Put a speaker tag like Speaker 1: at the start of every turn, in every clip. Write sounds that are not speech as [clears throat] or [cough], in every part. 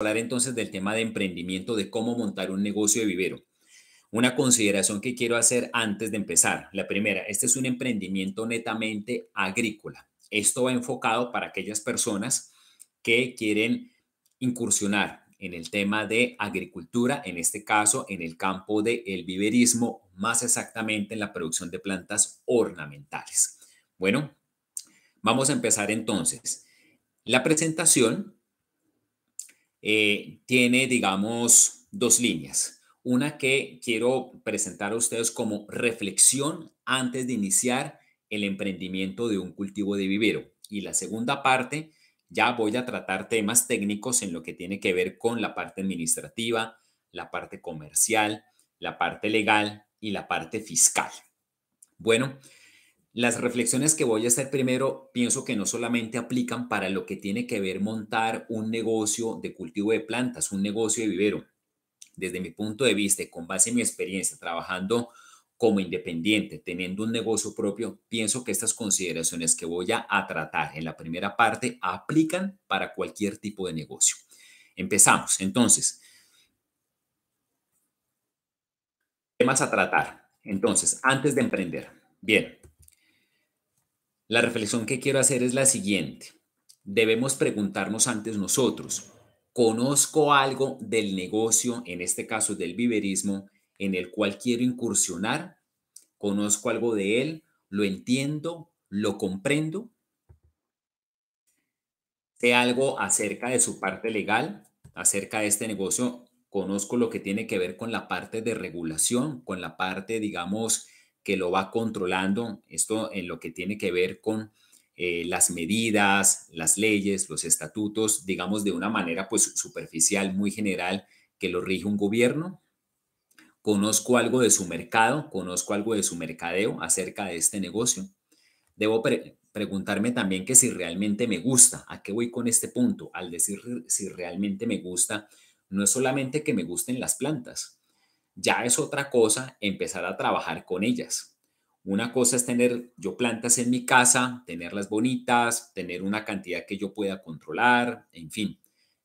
Speaker 1: hablar entonces del tema de emprendimiento, de cómo montar un negocio de vivero. Una consideración que quiero hacer antes de empezar. La primera, este es un emprendimiento netamente agrícola. Esto va enfocado para aquellas personas que quieren incursionar en el tema de agricultura, en este caso en el campo del viverismo, más exactamente en la producción de plantas ornamentales. Bueno, vamos a empezar entonces. La presentación eh, tiene, digamos, dos líneas. Una que quiero presentar a ustedes como reflexión antes de iniciar el emprendimiento de un cultivo de vivero. Y la segunda parte, ya voy a tratar temas técnicos en lo que tiene que ver con la parte administrativa, la parte comercial, la parte legal y la parte fiscal. Bueno, las reflexiones que voy a hacer primero pienso que no solamente aplican para lo que tiene que ver montar un negocio de cultivo de plantas, un negocio de vivero. Desde mi punto de vista, y con base en mi experiencia trabajando como independiente, teniendo un negocio propio, pienso que estas consideraciones que voy a, a tratar en la primera parte aplican para cualquier tipo de negocio. Empezamos. Entonces, temas a tratar. Entonces, antes de emprender. Bien, la reflexión que quiero hacer es la siguiente. Debemos preguntarnos antes nosotros, ¿conozco algo del negocio, en este caso del viverismo, en el cual quiero incursionar? ¿Conozco algo de él? ¿Lo entiendo? ¿Lo comprendo? ¿Sé algo acerca de su parte legal, acerca de este negocio? ¿Conozco lo que tiene que ver con la parte de regulación, con la parte, digamos, que lo va controlando, esto en lo que tiene que ver con eh, las medidas, las leyes, los estatutos, digamos de una manera pues superficial, muy general, que lo rige un gobierno. Conozco algo de su mercado, conozco algo de su mercadeo acerca de este negocio. Debo preguntarme también que si realmente me gusta, ¿a qué voy con este punto? Al decir si realmente me gusta, no es solamente que me gusten las plantas, ya es otra cosa empezar a trabajar con ellas. Una cosa es tener yo plantas en mi casa, tenerlas bonitas, tener una cantidad que yo pueda controlar, en fin.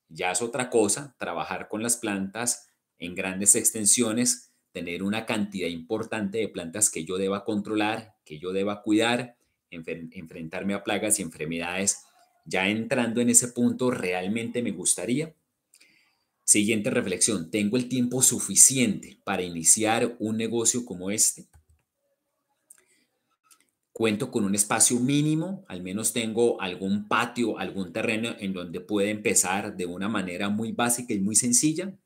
Speaker 1: Ya es otra cosa trabajar con las plantas en grandes extensiones, tener una cantidad importante de plantas que yo deba controlar, que yo deba cuidar, enfrentarme a plagas y enfermedades. Ya entrando en ese punto, realmente me gustaría Siguiente reflexión, ¿tengo el tiempo suficiente para iniciar un negocio como este? Cuento con un espacio mínimo, al menos tengo algún patio, algún terreno en donde pueda empezar de una manera muy básica y muy sencilla.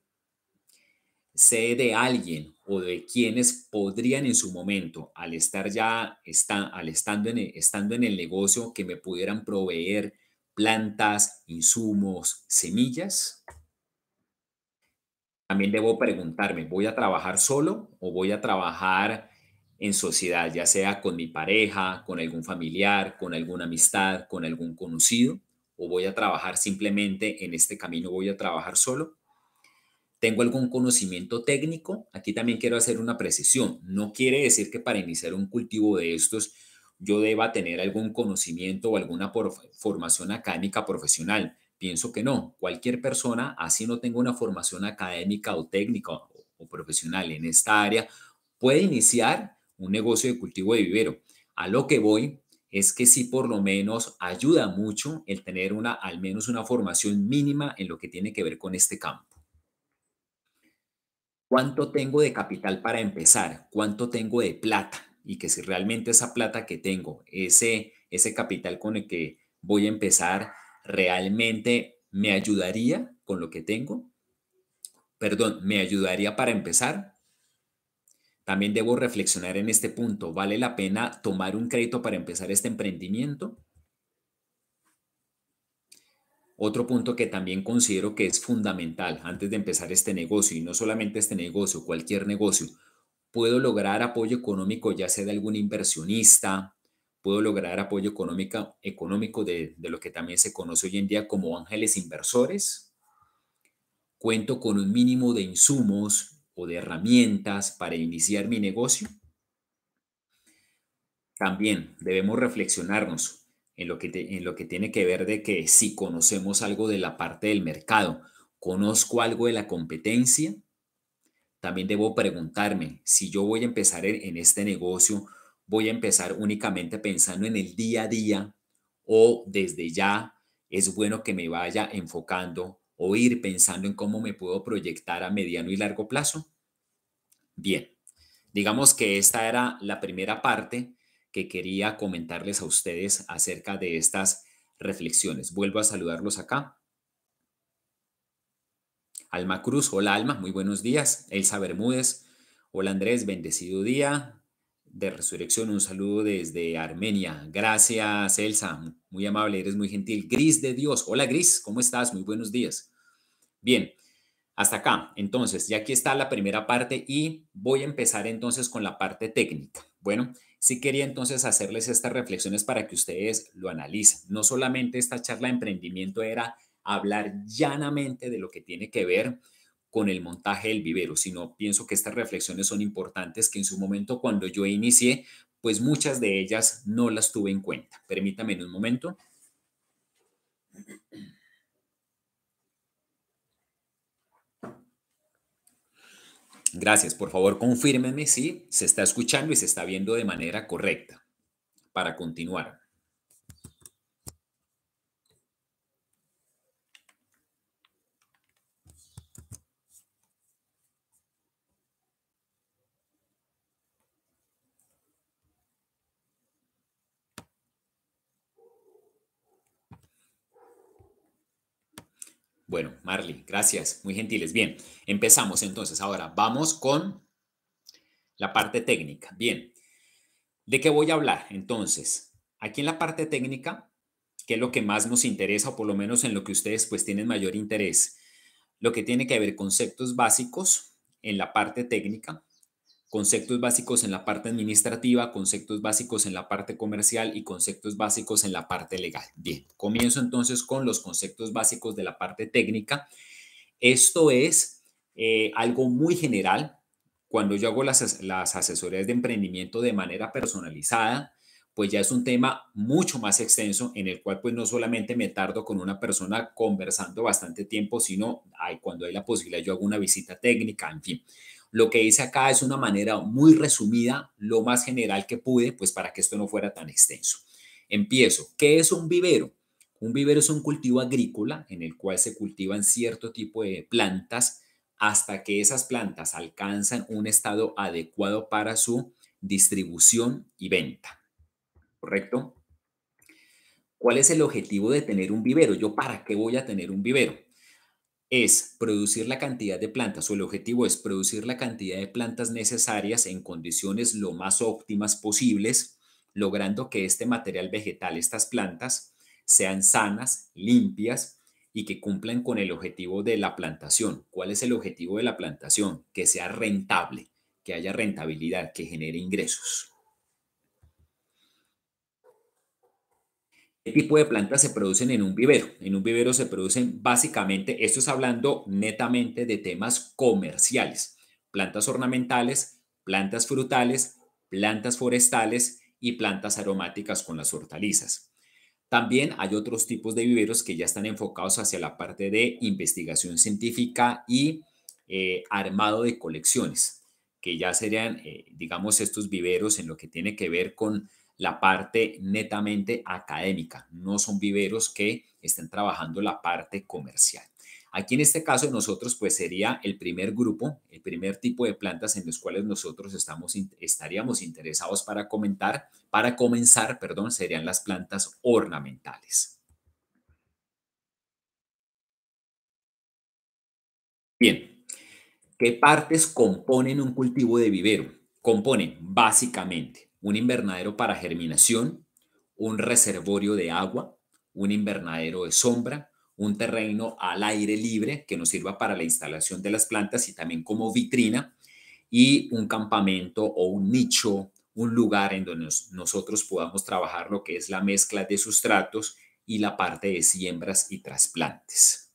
Speaker 1: Sé de alguien o de quienes podrían en su momento, al estar ya, está, al estando en, estando en el negocio, que me pudieran proveer plantas, insumos, semillas también debo preguntarme, ¿voy a trabajar solo o voy a trabajar en sociedad, ya sea con mi pareja, con algún familiar, con alguna amistad, con algún conocido? ¿O voy a trabajar simplemente en este camino, voy a trabajar solo? ¿Tengo algún conocimiento técnico? Aquí también quiero hacer una precisión. No quiere decir que para iniciar un cultivo de estos yo deba tener algún conocimiento o alguna formación académica profesional. Pienso que no. Cualquier persona, así no tenga una formación académica o técnica o, profesional en esta área, puede iniciar un negocio de cultivo de vivero. A lo que voy es que sí por lo menos ayuda mucho el tener una, al menos una formación mínima en lo que tiene que ver con este campo. ¿Cuánto tengo de capital para empezar? ¿Cuánto tengo de plata? Y que si realmente esa plata que tengo, ese, ese capital con el que voy a empezar, ¿realmente me ayudaría con lo que tengo? Perdón, ¿me ayudaría para empezar? También debo reflexionar en este punto. ¿Vale la pena tomar un crédito para empezar este emprendimiento? Otro punto que también considero que es fundamental antes de empezar este negocio, y no solamente este negocio, cualquier negocio, puedo lograr apoyo económico ya sea de algún inversionista, ¿Puedo lograr apoyo económica, económico de, lo que también se conoce hoy en día como ángeles inversores. Cuento con un mínimo de insumos o de herramientas para iniciar mi negocio. También debemos reflexionarnos en lo, que en lo que tiene que ver de que si conocemos algo de la parte del mercado, conozco algo de la competencia, también debo preguntarme si yo voy a empezar en este negocio, voy a empezar únicamente pensando en el día a día o desde ya es bueno que me vaya enfocando o ir pensando en cómo me puedo proyectar a mediano y largo plazo? Bien, digamos que esta era la primera parte que quería comentarles a ustedes acerca de estas reflexiones. Vuelvo a saludarlos acá. Alma Cruz, hola Alma, muy buenos días. Elsa Bermúdez, hola Andrés, bendecido día de Resurrección. Un saludo desde Armenia. Gracias, Elsa. Muy amable, eres muy gentil. Gris de Dios. Hola, Gris. ¿Cómo estás? Muy buenos días. Bien, hasta acá. Entonces, ya aquí está la primera parte y voy a empezar entonces con la parte técnica. Bueno, sí quería entonces hacerles estas reflexiones para que ustedes lo analicen. No solamente esta charla de emprendimiento era hablar llanamente de lo que tiene que ver con el montaje del vivero, sino pienso que estas reflexiones son importantes que en su momento cuando yo inicié, pues muchas de ellas no las tuve en cuenta. Permítame un momento. Gracias, por favor confírmeme si se está escuchando y se está viendo de manera correcta para continuar. Bueno, Marley, gracias, muy gentiles. Bien, empezamos entonces. Ahora vamos con la parte técnica. Bien, ¿de qué voy a hablar? Entonces, aquí en la parte técnica, que es lo que más nos interesa, o por lo menos en lo que ustedes pues tienen mayor interés, lo que tiene que ver conceptos básicos en la parte técnica, conceptos básicos en la parte administrativa, conceptos básicos en la parte comercial y conceptos básicos en la parte legal. Bien, comienzo entonces con los conceptos básicos de la parte técnica. Esto es eh, algo muy general. Cuando yo hago las, las asesorías de emprendimiento de manera personalizada, pues ya es un tema mucho más extenso en el cual pues no solamente me tardo con una persona conversando bastante tiempo, sino cuando hay la posibilidad yo hago una visita técnica, en fin. Lo que hice acá es una manera muy resumida, lo más general que pude, pues para que esto no fuera tan extenso. Empiezo. ¿Qué es un vivero? Un vivero es un cultivo agrícola en el cual se cultivan cierto tipo de plantas hasta que esas plantas alcanzan un estado adecuado para su distribución y venta. ¿Correcto? ¿Cuál es el objetivo de tener un vivero? ¿Yo para qué voy a tener un vivero? es producir la cantidad de plantas o el objetivo es producir la cantidad de plantas necesarias en condiciones lo más óptimas posibles, logrando que este material vegetal, estas plantas, sean sanas, limpias y que cumplan con el objetivo de la plantación. ¿Cuál es el objetivo de la plantación? Que sea rentable, que haya rentabilidad, que genere ingresos. tipo de plantas se producen en un vivero? En un vivero se producen básicamente, esto es hablando netamente de temas comerciales, plantas ornamentales, plantas frutales, plantas forestales y plantas aromáticas con las hortalizas. También hay otros tipos de viveros que ya están enfocados hacia la parte de investigación científica y eh, armado de colecciones, que ya serían, eh, digamos, estos viveros en lo que tiene que ver con la parte netamente académica, no son viveros que estén trabajando la parte comercial. Aquí en este caso nosotros pues sería el primer grupo, el primer tipo de plantas en los cuales nosotros estamos, estaríamos interesados para comentar, para comenzar, perdón, serían las plantas ornamentales. Bien, ¿qué partes componen un cultivo de vivero? Componen básicamente un invernadero para germinación, un reservorio de agua, un invernadero de sombra, un terreno al aire libre que nos sirva para la instalación de las plantas y también como vitrina y un campamento o un nicho, un lugar en donde nosotros podamos trabajar lo que es la mezcla de sustratos y la parte de siembras y trasplantes.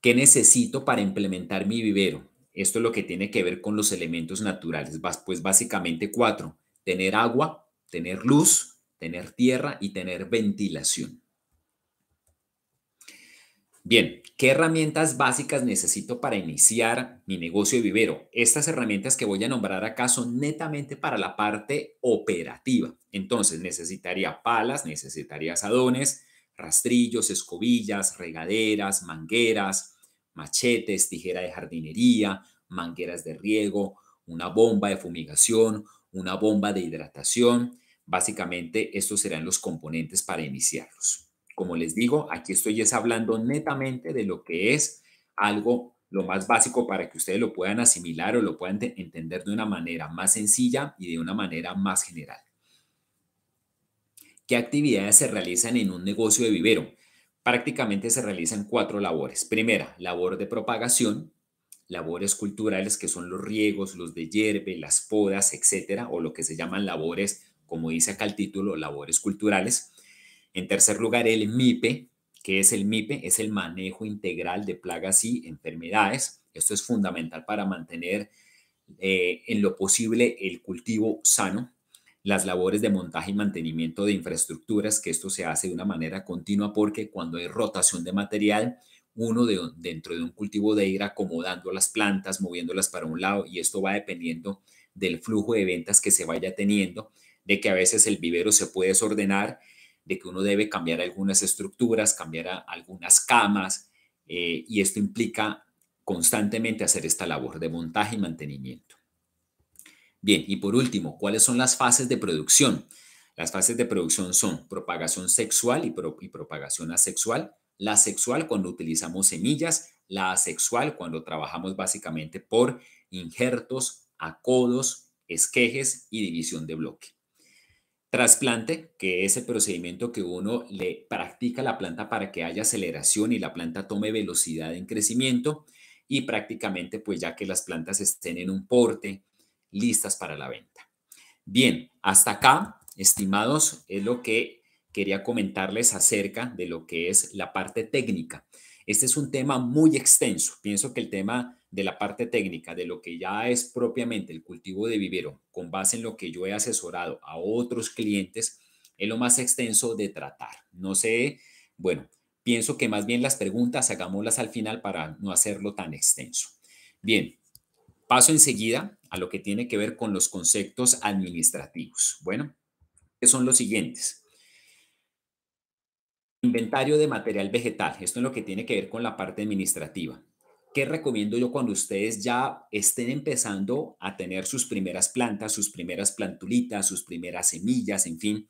Speaker 1: ¿Qué necesito para implementar mi vivero? Esto es lo que tiene que ver con los elementos naturales, pues básicamente cuatro, tener agua, tener luz, tener tierra y tener ventilación. Bien, ¿qué herramientas básicas necesito para iniciar mi negocio de vivero? Estas herramientas que voy a nombrar acá son netamente para la parte operativa. Entonces, necesitaría palas, necesitaría asadones, rastrillos, escobillas, regaderas, mangueras, machetes, tijera de jardinería, mangueras de riego, una bomba de fumigación, una bomba de hidratación. Básicamente, estos serán los componentes para iniciarlos. Como les digo, aquí estoy hablando netamente de lo que es algo lo más básico para que ustedes lo puedan asimilar o lo puedan entender de una manera más sencilla y de una manera más general. ¿Qué actividades se realizan en un negocio de vivero? prácticamente se realizan cuatro labores. Primera, labor de propagación, labores culturales que son los riegos, los de hierbe, las podas, etcétera, o lo que se llaman labores, como dice acá el título, labores culturales. En tercer lugar, el MIPE, que es el MIPE, es el manejo integral de plagas y enfermedades. Esto es fundamental para mantener eh, en lo posible el cultivo sano las labores de montaje y mantenimiento de infraestructuras, que esto se hace de una manera continua porque cuando hay rotación de material, uno dentro de un cultivo de ir acomodando las plantas, moviéndolas para un lado, y esto va dependiendo del flujo de ventas que se vaya teniendo, de que a veces el vivero se puede desordenar, de que uno debe cambiar algunas estructuras, cambiar algunas camas, eh, y esto implica constantemente hacer esta labor de montaje y mantenimiento. Bien, y por último, ¿cuáles son las fases de producción? Las fases de producción son propagación sexual y, propagación asexual, la sexual cuando utilizamos semillas, la asexual cuando trabajamos básicamente por injertos, acodos, esquejes y división de bloque. Trasplante, que es el procedimiento que uno le practica a la planta para que haya aceleración y la planta tome velocidad en crecimiento y prácticamente pues ya que las plantas estén en un porte, listas para la venta. Bien, hasta acá, estimados, es lo que quería comentarles acerca de lo que es la parte técnica. Este es un tema muy extenso. Pienso que el tema de la parte técnica, de lo que ya es propiamente el cultivo de vivero, con base en lo que yo he asesorado a otros clientes, es lo más extenso de tratar. No sé, bueno, pienso que más bien las preguntas hagámoslas al final para no hacerlo tan extenso. Bien, paso enseguida a lo que tiene que ver con los conceptos administrativos. Bueno, que son los siguientes. Inventario de material vegetal. Esto es lo que tiene que ver con la parte administrativa. ¿Qué recomiendo yo cuando ustedes ya estén empezando a tener sus primeras plantas, sus primeras plantulitas, sus primeras semillas, en fin?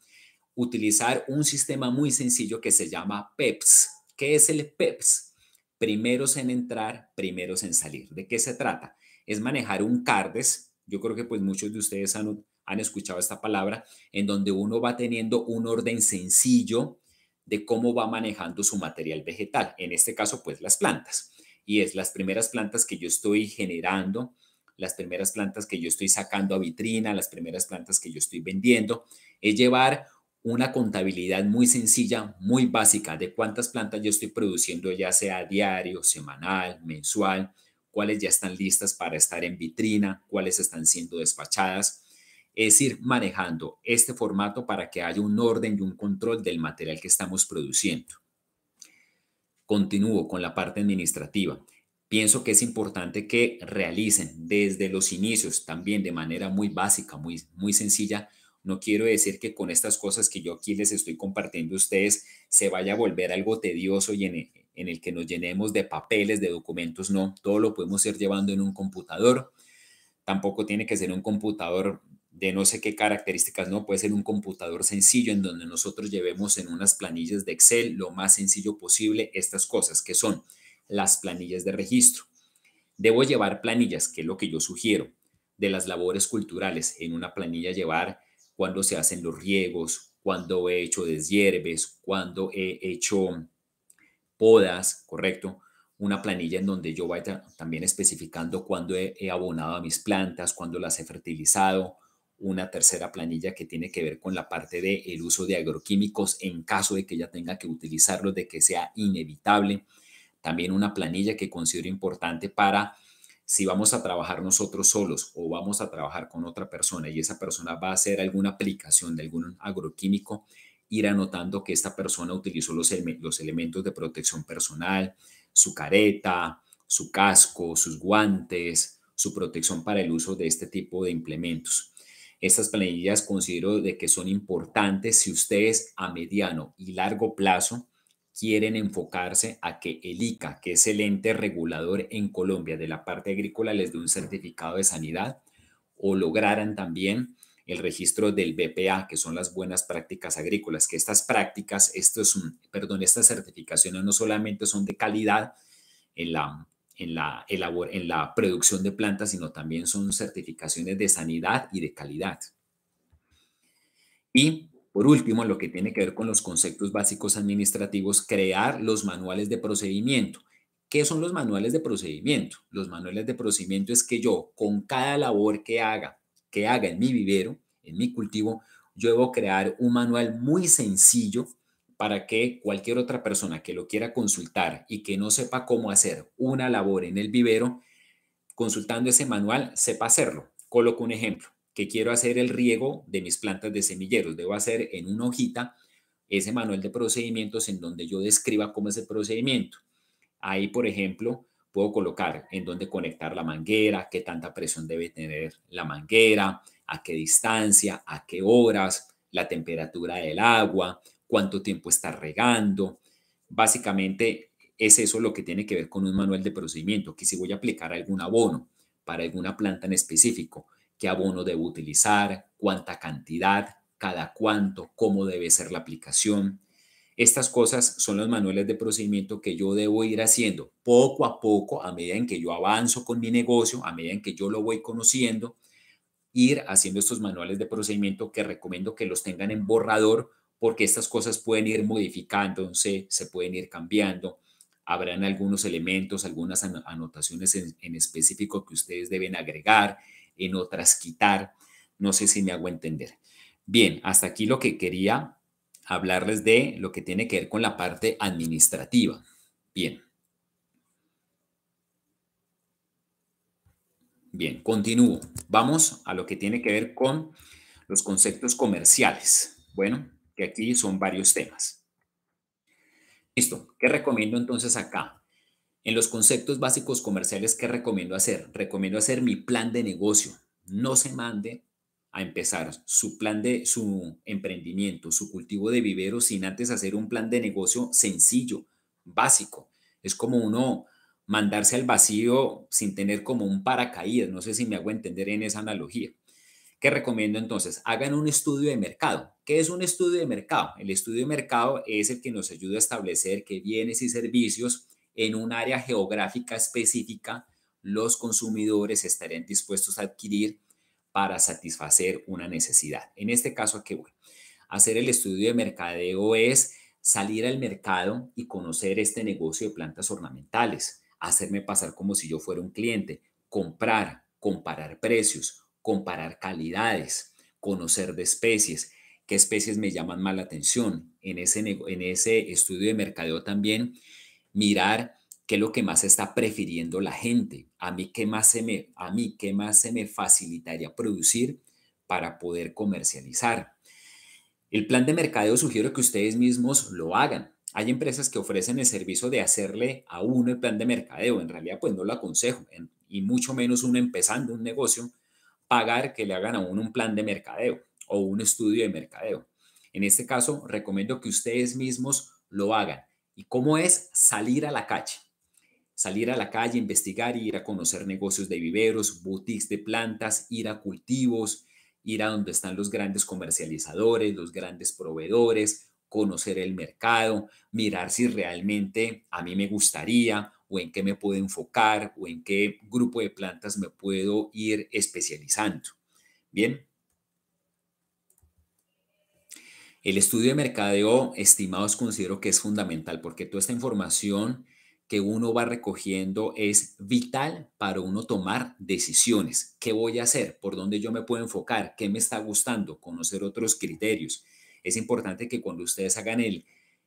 Speaker 1: Utilizar un sistema muy sencillo que se llama PEPS. ¿Qué es el PEPS? Primeros en entrar, primeros en salir. ¿De qué se trata? es manejar un CARDES. Yo creo que pues muchos de ustedes han, han escuchado esta palabra, en donde uno va teniendo un orden sencillo de cómo va manejando su material vegetal, en este caso pues las plantas. Y es las primeras plantas que yo estoy generando, las primeras plantas que yo estoy sacando a vitrina, las primeras plantas que yo estoy vendiendo, es llevar una contabilidad muy sencilla, muy básica de cuántas plantas yo estoy produciendo, ya sea diario, semanal, mensual, cuáles ya están listas para estar en vitrina, cuáles están siendo despachadas. Es ir manejando este formato para que haya un orden y un control del material que estamos produciendo. Continúo con la parte administrativa. Pienso que es importante que realicen desde los inicios, también de manera muy básica, muy, muy sencilla, no quiero decir que con estas cosas que yo aquí les estoy compartiendo a ustedes se vaya a volver algo tedioso y en, e, en el que nos llenemos de papeles, de documentos, no, todo lo podemos ir llevando en un computador. Tampoco tiene que ser un computador de no sé qué características, no, puede ser un computador sencillo en donde nosotros llevemos en unas planillas de Excel lo más sencillo posible estas cosas que son las planillas de registro. Debo llevar planillas, que es lo que yo sugiero, de las labores culturales. En una planilla llevar cuando se hacen los riegos, cuando he hecho deshierbes, cuando he hecho podas, correcto, una planilla en donde yo vaya también especificando cuándo he, abonado a mis plantas, cuándo las he fertilizado, una tercera planilla que tiene que ver con la parte de el uso de agroquímicos en caso de que ya tenga que utilizarlos, de que sea inevitable. También una planilla que considero importante para si vamos a trabajar nosotros solos o vamos a trabajar con otra persona y esa persona va a hacer alguna aplicación de algún agroquímico, ir anotando que esta persona utilizó los, elementos de protección personal, su careta, su casco, sus guantes, su protección para el uso de este tipo de implementos. Estas planillas considero de que son importantes si ustedes a mediano y largo plazo quieren enfocarse a que el ICA, que es el ente regulador en Colombia de la parte agrícola, les dé un certificado de sanidad o lograran también el registro del BPA, que son las buenas prácticas agrícolas, que estas prácticas, esto es un perdón, estas certificaciones no solamente son de calidad en la, en la, en la producción de plantas, sino también son certificaciones de sanidad y de calidad. Y por último, lo que tiene que ver con los conceptos básicos administrativos, crear los manuales de procedimiento. ¿Qué son los manuales de procedimiento? Los manuales de procedimiento es que yo, con cada labor que haga que haga en mi vivero, en mi cultivo, yo debo crear un manual muy sencillo para que cualquier otra persona que lo quiera consultar y que no sepa cómo hacer una labor en el vivero, consultando ese manual, sepa hacerlo. Coloco un ejemplo, que quiero hacer el riego de mis plantas de semilleros. Debo hacer en una hojita ese manual de procedimientos en donde yo describa cómo es el procedimiento. Ahí, por ejemplo, puedo colocar en dónde conectar la manguera, qué tanta presión debe tener la manguera, a qué distancia, a qué horas, la temperatura del agua, cuánto tiempo está regando. Básicamente es eso lo que tiene que ver con un manual de procedimiento, que si voy a aplicar algún abono para alguna planta en específico, qué abono debo utilizar, cuánta cantidad, cada cuánto, cómo debe ser la aplicación, estas cosas son los manuales de procedimiento que yo debo ir haciendo poco a poco, a medida en que yo avanzo con mi negocio, a medida en que yo lo voy conociendo, ir haciendo estos manuales de procedimiento que recomiendo que los tengan en borrador porque estas cosas pueden ir modificándose, se pueden ir cambiando. Habrán algunos elementos, algunas anotaciones en, en específico que ustedes deben agregar, en otras quitar. No sé si me hago entender. Bien, hasta aquí lo que quería hablarles de lo que tiene que ver con la parte administrativa. Bien. Bien, continúo. Vamos a lo que tiene que ver con los conceptos comerciales. Bueno, que aquí son varios temas. Listo. ¿Qué recomiendo entonces acá? En los conceptos básicos comerciales, ¿qué recomiendo hacer? Recomiendo hacer mi plan de negocio. No se mande a empezar su plan de su emprendimiento, su cultivo de vivero, sin antes hacer un plan de negocio sencillo, básico. Es como uno mandarse al vacío sin tener como un paracaídas. No sé si me hago entender en esa analogía. ¿Qué recomiendo entonces? Hagan un estudio de mercado. ¿Qué es un estudio de mercado? El estudio de mercado es el que nos ayuda a establecer qué bienes y servicios en un área geográfica específica los consumidores estarían dispuestos a adquirir para satisfacer una necesidad. En este caso, ¿a qué voy? Hacer el estudio de mercadeo es salir al mercado y conocer este negocio de plantas ornamentales, hacerme pasar como si yo fuera un cliente, comprar, comparar precios, comparar calidades, conocer de especies, qué especies me llaman más la atención. En ese, en ese estudio de mercadeo también mirar qué es lo que más está prefiriendo la gente, a mí qué más se me, a mí qué más se me facilitaría producir para poder comercializar. El plan de mercadeo sugiero que ustedes mismos lo hagan. Hay empresas que ofrecen el servicio de hacerle a uno el plan de mercadeo. En realidad, pues no lo aconsejo. Y mucho menos uno empezando un negocio, pagar que le hagan a uno un plan de mercadeo o un estudio de mercadeo. En este caso, recomiendo que ustedes mismos lo hagan. ¿Y cómo es salir a la calle? salir a la calle, investigar, ir a conocer negocios de viveros, boutiques de plantas, ir a cultivos, ir a donde están los grandes comercializadores, los grandes proveedores, conocer el mercado, mirar si realmente a mí me gustaría o en qué me puedo enfocar o en qué grupo de plantas me puedo ir especializando. Bien. El estudio de mercadeo, estimados, considero que es fundamental porque toda esta información que uno va recogiendo es vital para uno tomar decisiones. ¿Qué voy a hacer? ¿Por dónde yo me puedo enfocar? ¿Qué me está gustando? Conocer otros criterios. Es importante que cuando ustedes hagan el,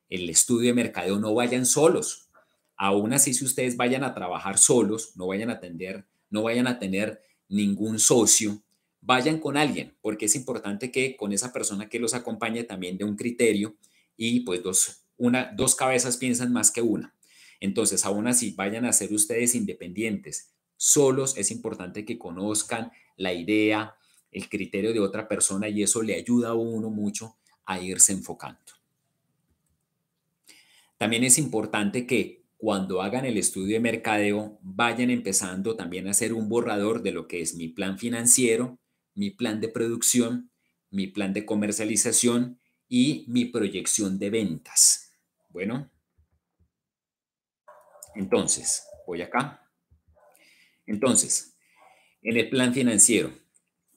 Speaker 1: el estudio de mercadeo no vayan solos. Aún así, si ustedes vayan a trabajar solos, no vayan a tener, no vayan a tener ningún socio, vayan con alguien, porque es importante que con esa persona que los acompañe también de un criterio y pues dos, una, dos cabezas piensan más que una. Entonces, aún así, vayan a ser ustedes independientes. Solos es importante que conozcan la idea, el criterio de otra persona y eso le ayuda a uno mucho a irse enfocando. También es importante que cuando hagan el estudio de mercadeo vayan empezando también a hacer un borrador de lo que es mi plan financiero, mi plan de producción, mi plan de comercialización y mi proyección de ventas. Bueno, entonces, voy acá. Entonces, en el plan financiero,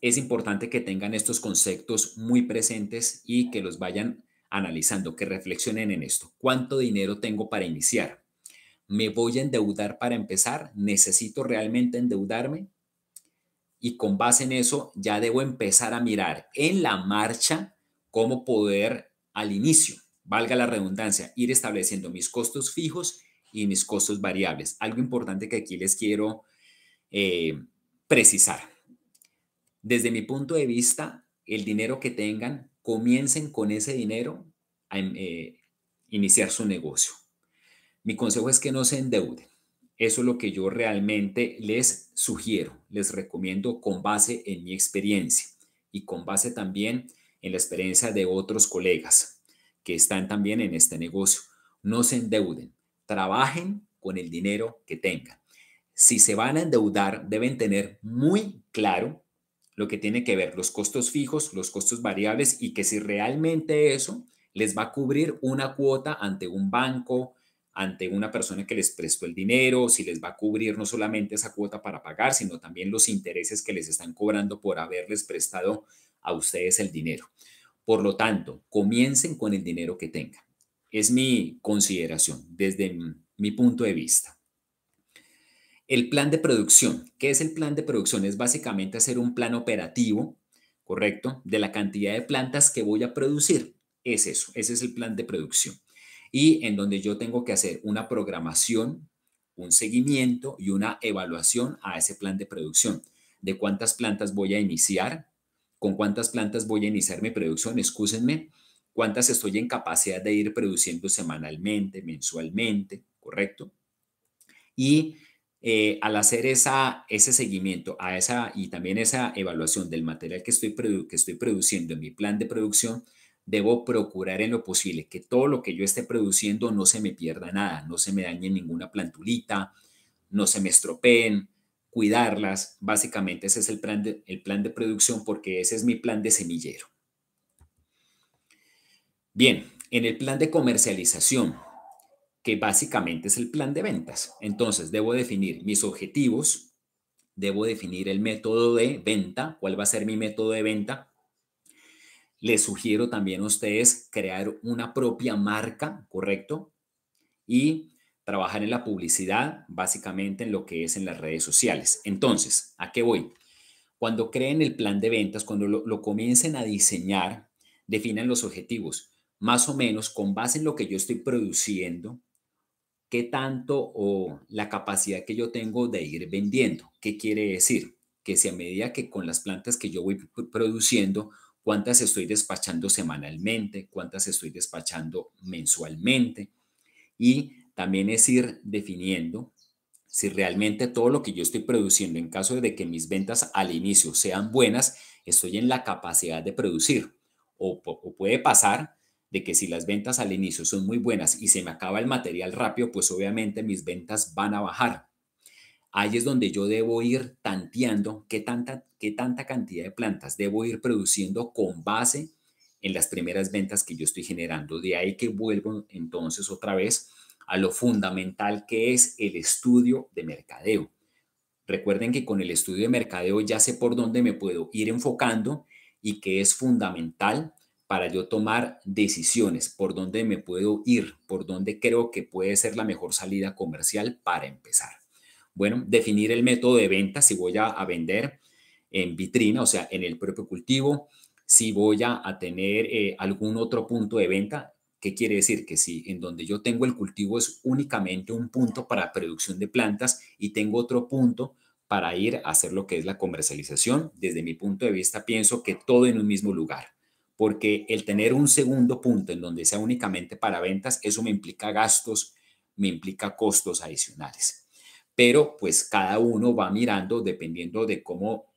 Speaker 1: es importante que tengan estos conceptos muy presentes y que los vayan analizando, que reflexionen en esto. ¿Cuánto dinero tengo para iniciar? ¿Me voy a endeudar para empezar? ¿Necesito realmente endeudarme? Y con base en eso ya debo empezar a mirar en la marcha cómo poder al inicio, valga la redundancia, ir estableciendo mis costos fijos y mis costos variables. Algo importante que aquí les quiero eh, precisar. Desde mi punto de vista, el dinero que tengan, comiencen con ese dinero a eh, iniciar su negocio. Mi consejo es que no se endeuden. Eso es lo que yo realmente les sugiero, les recomiendo con base en mi experiencia y con base también en la experiencia de otros colegas que están también en este negocio. No se endeuden, trabajen con el dinero que tengan. Si se van a endeudar, deben tener muy claro lo que tiene que ver los costos fijos, los costos variables y que si realmente eso les va a cubrir una cuota ante un banco, ante una persona que les prestó el dinero, si les va a cubrir no solamente esa cuota para pagar, sino también los intereses que les están cobrando por haberles prestado a ustedes el dinero. Por lo tanto, comiencen con el dinero que tengan. Es mi consideración desde mi punto de vista. El plan de producción. ¿Qué es el plan de producción? Es básicamente hacer un plan operativo, ¿correcto? De la cantidad de plantas que voy a producir. Es eso, ese es el plan de producción. Y en donde yo tengo que hacer una programación, un seguimiento y una evaluación a ese plan de producción. De cuántas plantas voy a iniciar, con cuántas plantas voy a iniciar mi producción, excúsenme, cuántas estoy en capacidad de ir produciendo semanalmente, mensualmente, ¿correcto? Y eh, al hacer esa, ese seguimiento a esa, y también esa evaluación del material que estoy, que estoy produciendo en mi plan de producción, debo procurar en lo posible que todo lo que yo esté produciendo no se me pierda nada, no se me dañe ninguna plantulita, no se me estropeen, cuidarlas. Básicamente ese es el plan el plan de producción porque ese es mi plan de semillero. Bien, en el plan de comercialización, que básicamente es el plan de ventas. Entonces, debo definir mis objetivos, debo definir el método de venta, cuál va a ser mi método de venta. Les sugiero también a ustedes crear una propia marca, ¿correcto? Y trabajar en la publicidad, básicamente en lo que es en las redes sociales. Entonces, ¿a qué voy? Cuando creen el plan de ventas, cuando lo, comiencen a diseñar, definan los objetivos más o menos con base en lo que yo estoy produciendo, qué tanto o la capacidad que yo tengo de ir vendiendo. ¿Qué quiere decir? Que si a medida que con las plantas que yo voy produciendo, cuántas estoy despachando semanalmente, cuántas estoy despachando mensualmente. Y también es ir definiendo si realmente todo lo que yo estoy produciendo, en caso de que mis ventas al inicio sean buenas, estoy en la capacidad de producir. O, o puede pasar de que si las ventas al inicio son muy buenas y se me acaba el material rápido, pues obviamente mis ventas van a bajar. Ahí es donde yo debo ir tanteando qué tanta, qué tanta cantidad de plantas debo ir produciendo con base en las primeras ventas que yo estoy generando. De ahí que vuelvo entonces otra vez a lo fundamental que es el estudio de mercadeo. Recuerden que con el estudio de mercadeo ya sé por dónde me puedo ir enfocando y que es fundamental para yo tomar decisiones, por dónde me puedo ir, por dónde creo que puede ser la mejor salida comercial para empezar. Bueno, definir el método de venta, si voy a, vender en vitrina, o sea, en el propio cultivo, si voy a, tener eh, algún otro punto de venta, ¿qué quiere decir? Que si en donde yo tengo el cultivo es únicamente un punto para producción de plantas y tengo otro punto para ir a hacer lo que es la comercialización, desde mi punto de vista pienso que todo en un mismo lugar porque el tener un segundo punto en donde sea únicamente para ventas, eso me implica gastos, me implica costos adicionales. Pero pues cada uno va mirando dependiendo de cómo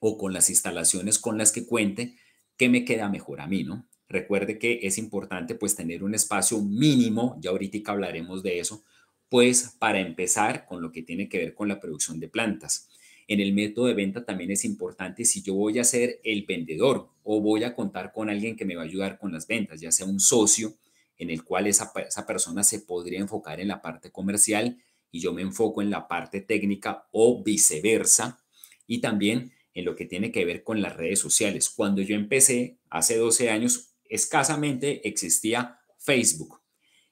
Speaker 1: o con las instalaciones con las que cuente, qué me queda mejor a mí, ¿no? Recuerde que es importante pues tener un espacio mínimo, ya ahorita hablaremos de eso, pues para empezar con lo que tiene que ver con la producción de plantas en el método de venta también es importante si yo voy a ser el vendedor o voy a contar con alguien que me va a ayudar con las ventas, ya sea un socio en el cual esa, esa persona se podría enfocar en la parte comercial y yo me enfoco en la parte técnica o viceversa. Y también en lo que tiene que ver con las redes sociales. Cuando yo empecé hace 12 años, escasamente existía Facebook.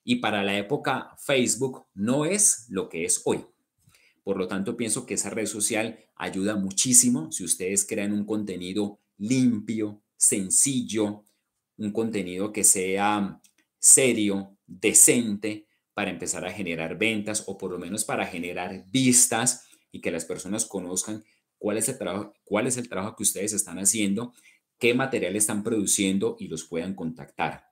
Speaker 1: Y para la época, Facebook no es lo que es hoy. Por lo tanto, pienso que esa red social ayuda muchísimo si ustedes crean un contenido limpio, sencillo, un contenido que sea serio, decente, para empezar a generar ventas o por lo menos para generar vistas y que las personas conozcan cuál es el trabajo, cuál es el trabajo que ustedes están haciendo, qué material están produciendo y los puedan contactar.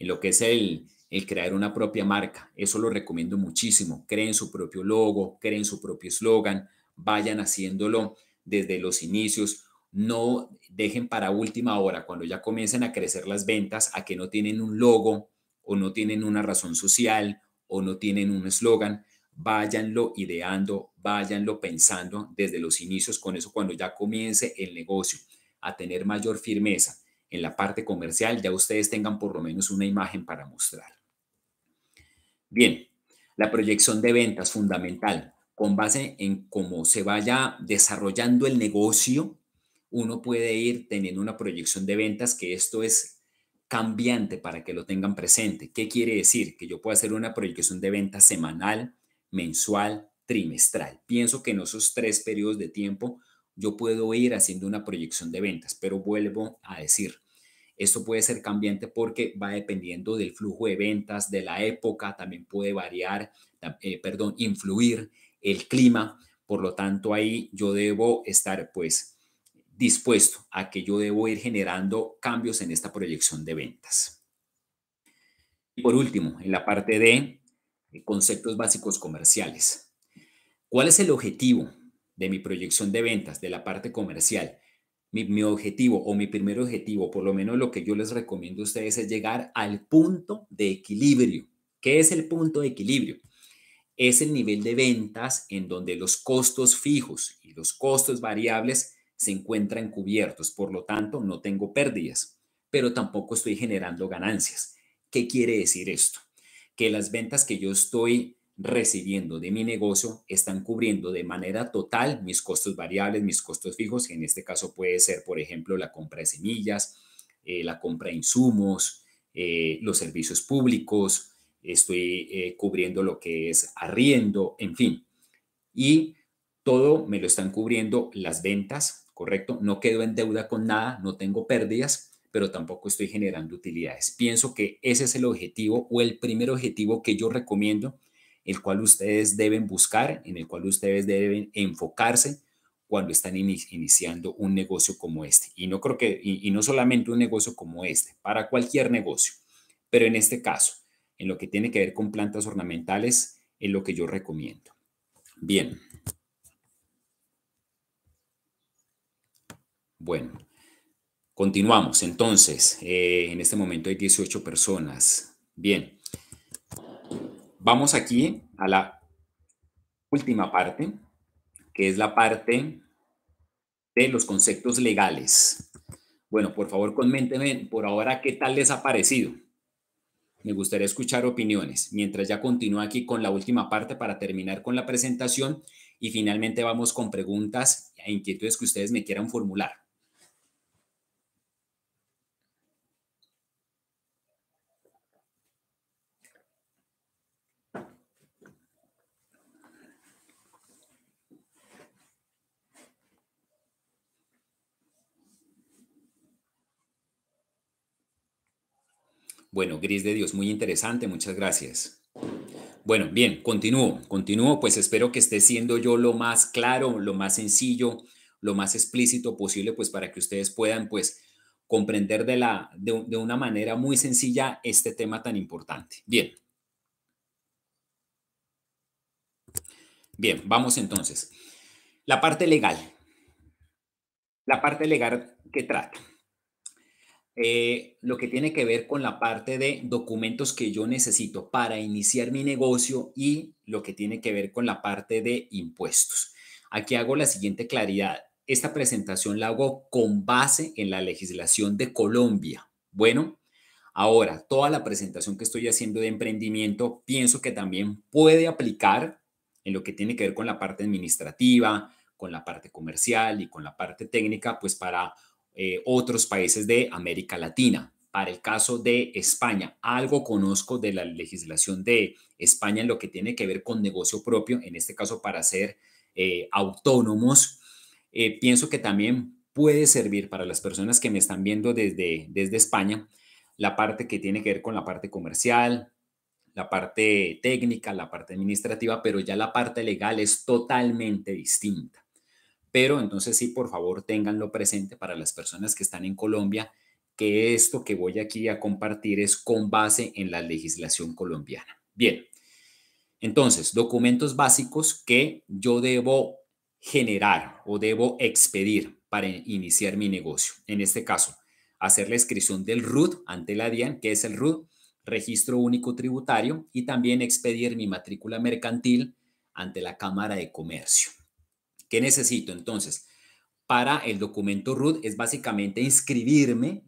Speaker 1: En lo que es el el crear una propia marca. Eso lo recomiendo muchísimo. Creen su propio logo, creen su propio eslogan, vayan haciéndolo desde los inicios. No dejen para última hora, cuando ya comiencen a crecer las ventas, a que no tienen un logo o no tienen una razón social o no tienen un eslogan. Váyanlo ideando, váyanlo pensando desde los inicios con eso cuando ya comience el negocio a tener mayor firmeza en la parte comercial, ya ustedes tengan por lo menos una imagen para mostrar. Bien, la proyección de ventas fundamental. Con base en cómo se vaya desarrollando el negocio, uno puede ir teniendo una proyección de ventas que esto es cambiante para que lo tengan presente. ¿Qué quiere decir? Que yo puedo hacer una proyección de ventas semanal, mensual, trimestral. Pienso que en esos tres periodos de tiempo yo puedo ir haciendo una proyección de ventas, pero vuelvo a decir, esto puede ser cambiante porque va dependiendo del flujo de ventas, de la época, también puede variar, eh, perdón, influir el clima. Por lo tanto, ahí yo debo estar pues dispuesto a que yo debo ir generando cambios en esta proyección de ventas. Y por último, en la parte de eh, conceptos básicos comerciales. ¿Cuál es el objetivo de mi proyección de ventas de la parte comercial? mi, objetivo o mi primer objetivo, por lo menos lo que yo les recomiendo a ustedes es llegar al punto de equilibrio. ¿Qué es el punto de equilibrio? Es el nivel de ventas en donde los costos fijos y los costos variables se encuentran cubiertos. Por lo tanto, no tengo pérdidas, pero tampoco estoy generando ganancias. ¿Qué quiere decir esto? Que las ventas que yo estoy recibiendo de mi negocio están cubriendo de manera total mis costos variables, mis costos fijos, en este caso puede ser, por ejemplo, la compra de semillas, eh, la compra de insumos, eh, los servicios públicos, estoy eh, cubriendo lo que es arriendo, en fin. Y todo me lo están cubriendo las ventas, ¿correcto? No quedo en deuda con nada, no tengo pérdidas, pero tampoco estoy generando utilidades. Pienso que ese es el objetivo o el primer objetivo que yo recomiendo el cual ustedes deben buscar, en el cual ustedes deben enfocarse cuando están iniciando un negocio como este. Y no creo que, y, no solamente un negocio como este, para cualquier negocio, pero en este caso, en lo que tiene que ver con plantas ornamentales, es lo que yo recomiendo. Bien. Bueno, continuamos. Entonces, eh, en este momento hay 18 personas. Bien, Vamos aquí a la última parte, que es la parte de los conceptos legales. Bueno, por favor, coméntenme por ahora qué tal les ha parecido. Me gustaría escuchar opiniones, mientras ya continúo aquí con la última parte para terminar con la presentación y finalmente vamos con preguntas e inquietudes que ustedes me quieran formular. Bueno, Gris de Dios, muy interesante, muchas gracias. Bueno, bien, continúo, continúo, pues espero que esté siendo yo lo más claro, lo más sencillo, lo más explícito posible, pues para que ustedes puedan, pues, comprender de, la, de una manera muy sencilla este tema tan importante. Bien. Bien, vamos entonces. La parte legal. La parte legal que trata. Eh, lo que tiene que ver con la parte de documentos que yo necesito para iniciar mi negocio y lo que tiene que ver con la parte de impuestos. Aquí hago la siguiente claridad. Esta presentación la hago con base en la legislación de Colombia. Bueno, ahora, toda la presentación que estoy haciendo de emprendimiento, pienso que también puede aplicar en lo que tiene que ver con la parte administrativa, con la parte comercial y con la parte técnica, pues para eh, otros países de América Latina. Para el caso de España, algo conozco de la legislación de España en lo que tiene que ver con negocio propio, en este caso para ser eh, autónomos. Eh, pienso que también puede servir para las personas que me están viendo desde, desde España la parte que tiene que ver con la parte comercial, la parte técnica, la parte administrativa, pero ya la parte legal es totalmente distinta. Pero entonces sí, por favor, ténganlo presente para las personas que están en Colombia, que esto que voy aquí a compartir es con base en la legislación colombiana. Bien, entonces, documentos básicos que yo debo generar o debo expedir para iniciar mi negocio. En este caso, hacer la inscripción del RUD ante la DIAN, que es el RUD Registro Único Tributario, y también expedir mi matrícula mercantil ante la Cámara de Comercio. ¿Qué necesito entonces? Para el documento rud es básicamente inscribirme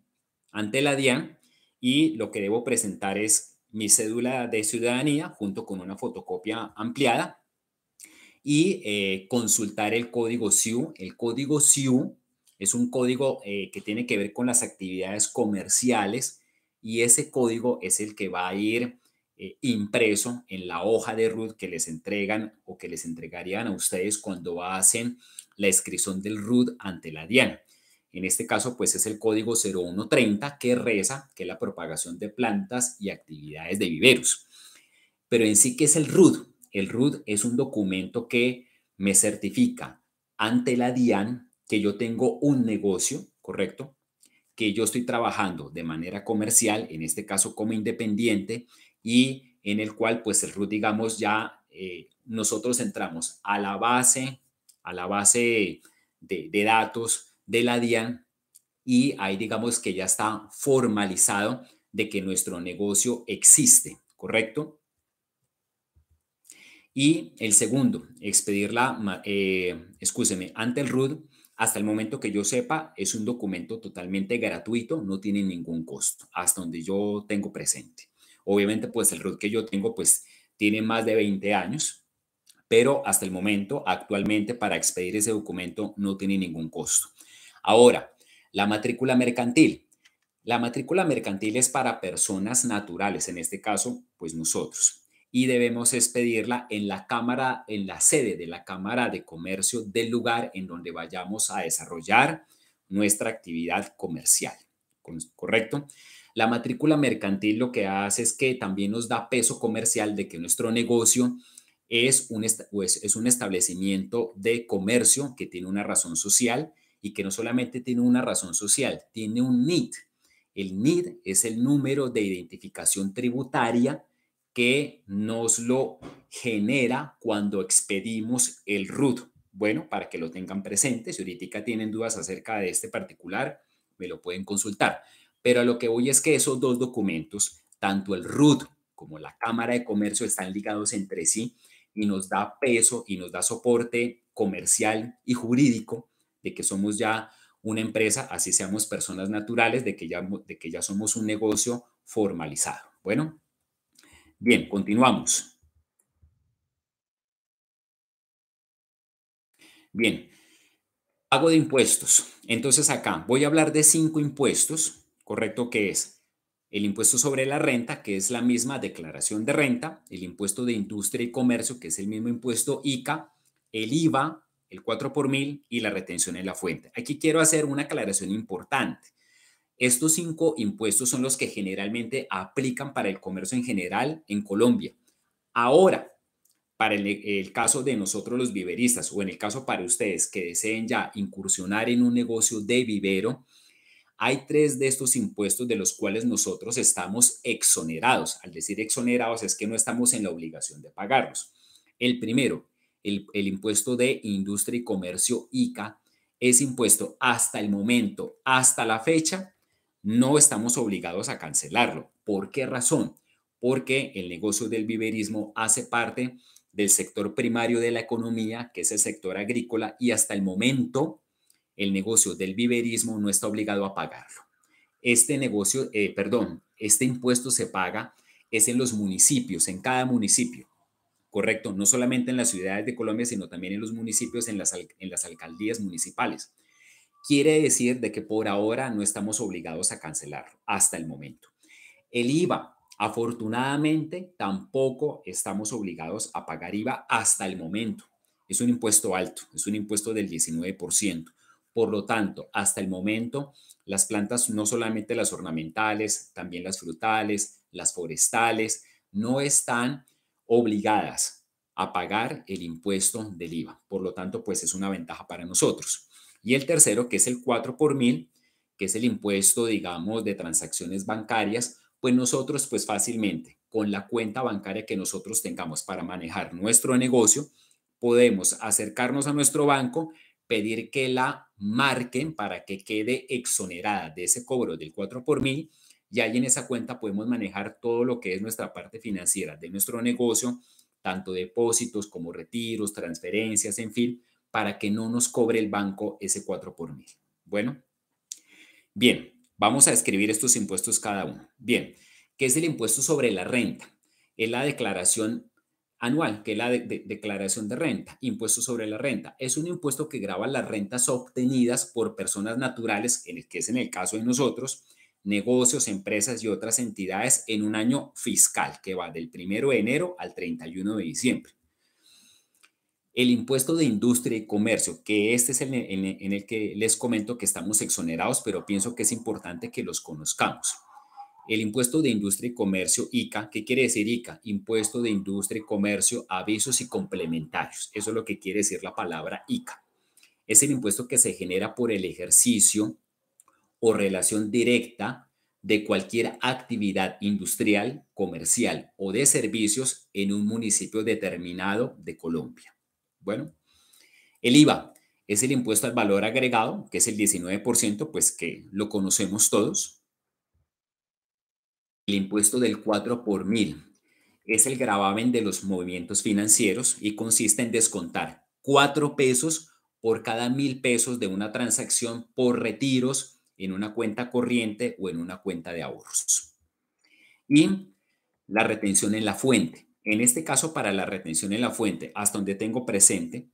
Speaker 1: ante la DIAN y lo que debo presentar es mi cédula de ciudadanía junto con una fotocopia ampliada y eh, consultar el código SIU. El código SIU es un código eh, que tiene que ver con las actividades comerciales y ese código es el que va a ir eh, impreso en la hoja de RUD que les entregan o que les entregarían a ustedes cuando hacen la inscripción del RUD ante la DIAN. En este caso, pues es el código 0130 que reza que la propagación de plantas y actividades de viveros. Pero en sí, que es el RUD? El RUD es un documento que me certifica ante la DIAN que yo tengo un negocio, ¿correcto? Que yo estoy trabajando de manera comercial, en este caso como independiente, y en el cual pues el RUD, digamos, ya eh, nosotros entramos a la base, a la base de, datos de la DIAN y ahí digamos que ya está formalizado de que nuestro negocio existe, ¿correcto? Y el segundo, expedirla, la, eh, ante el RUD, hasta el momento que yo sepa, es un documento totalmente gratuito, no tiene ningún costo, hasta donde yo tengo presente. Obviamente, pues el RUT que yo tengo, pues tiene más de 20 años, pero hasta el momento, actualmente, para expedir ese documento no tiene ningún costo. Ahora, la matrícula mercantil. La matrícula mercantil es para personas naturales, en este caso, pues nosotros, y debemos expedirla en la cámara, en la sede de la Cámara de Comercio del lugar en donde vayamos a desarrollar nuestra actividad comercial. ¿Correcto? La matrícula mercantil lo que hace es que también nos da peso comercial de que nuestro negocio es un, pues, es un establecimiento de comercio que tiene una razón social y que no solamente tiene una razón social, tiene un NID. El NID es el número de identificación tributaria que nos lo genera cuando expedimos el RUT. Bueno, para que lo tengan presente, si ahorita tienen dudas acerca de este particular, me lo pueden consultar. Pero a lo que voy es que esos dos documentos, tanto el RUT como la Cámara de Comercio, están ligados entre sí y nos da peso y nos da soporte comercial y jurídico de que somos ya una empresa, así seamos personas naturales, de que ya, de que ya somos un negocio formalizado. Bueno, bien, continuamos. Bien, hago de impuestos. Entonces acá voy a hablar de cinco impuestos ¿correcto? Que es el impuesto sobre la renta, que es la misma declaración de renta, el impuesto de industria y comercio, que es el mismo impuesto ICA, el IVA, el 4 por mil y la retención en la fuente. Aquí quiero hacer una aclaración importante. Estos cinco impuestos son los que generalmente aplican para el comercio en general en Colombia. Ahora, para el, el, caso de nosotros los viveristas o en el caso para ustedes que deseen ya incursionar en un negocio de vivero, hay tres de estos impuestos de los cuales nosotros estamos exonerados. Al decir exonerados es que no estamos en la obligación de pagarlos. El primero, el, impuesto de industria y comercio ICA, es impuesto hasta el momento, hasta la fecha, no estamos obligados a cancelarlo. ¿Por qué razón? Porque el negocio del viverismo hace parte del sector primario de la economía, que es el sector agrícola, y hasta el momento el negocio del viverismo no está obligado a pagarlo. Este negocio, eh, perdón, este impuesto se paga es en los municipios, en cada municipio, correcto, no solamente en las ciudades de Colombia, sino también en los municipios, en las, en las alcaldías municipales. Quiere decir de que por ahora no estamos obligados a cancelarlo hasta el momento. El IVA, afortunadamente, tampoco estamos obligados a pagar IVA hasta el momento. Es un impuesto alto, es un impuesto del 19%. Por lo tanto, hasta el momento, las plantas, no solamente las ornamentales, también las frutales, las forestales, no están obligadas a pagar el impuesto del IVA. Por lo tanto, pues es una ventaja para nosotros. Y el tercero, que es el 4 por mil, que es el impuesto, digamos, de transacciones bancarias, pues nosotros, pues fácilmente, con la cuenta bancaria que nosotros tengamos para manejar nuestro negocio, podemos acercarnos a nuestro banco pedir que la marquen para que quede exonerada de ese cobro del 4 por mil y ahí en esa cuenta podemos manejar todo lo que es nuestra parte financiera de nuestro negocio, tanto depósitos como retiros, transferencias, en fin, para que no nos cobre el banco ese 4 por mil. Bueno, bien, vamos a escribir estos impuestos cada uno. Bien, ¿qué es el impuesto sobre la renta? Es la declaración anual, que es la declaración de renta, impuesto sobre la renta. Es un impuesto que graba las rentas obtenidas por personas naturales, en el, que es en el caso de nosotros, negocios, empresas y otras entidades en un año fiscal que va del 1 de enero al 31 de diciembre. El impuesto de industria y comercio, que este es el en el que les comento que estamos exonerados, pero pienso que es importante que los conozcamos el impuesto de industria y comercio ICA. ¿Qué quiere decir ICA? Impuesto de industria y comercio, avisos y complementarios. Eso es lo que quiere decir la palabra ICA. Es el impuesto que se genera por el ejercicio o relación directa de cualquier actividad industrial, comercial o de servicios en un municipio determinado de Colombia. Bueno, el IVA es el impuesto al valor agregado, que es el 19%, pues que lo conocemos todos, el impuesto del 4 por mil es el gravamen de los movimientos financieros y consiste en descontar 4 pesos por cada mil pesos de una transacción por retiros en una cuenta corriente o en una cuenta de ahorros. Y la retención en la fuente. En este caso, para la retención en la fuente, hasta donde tengo presente,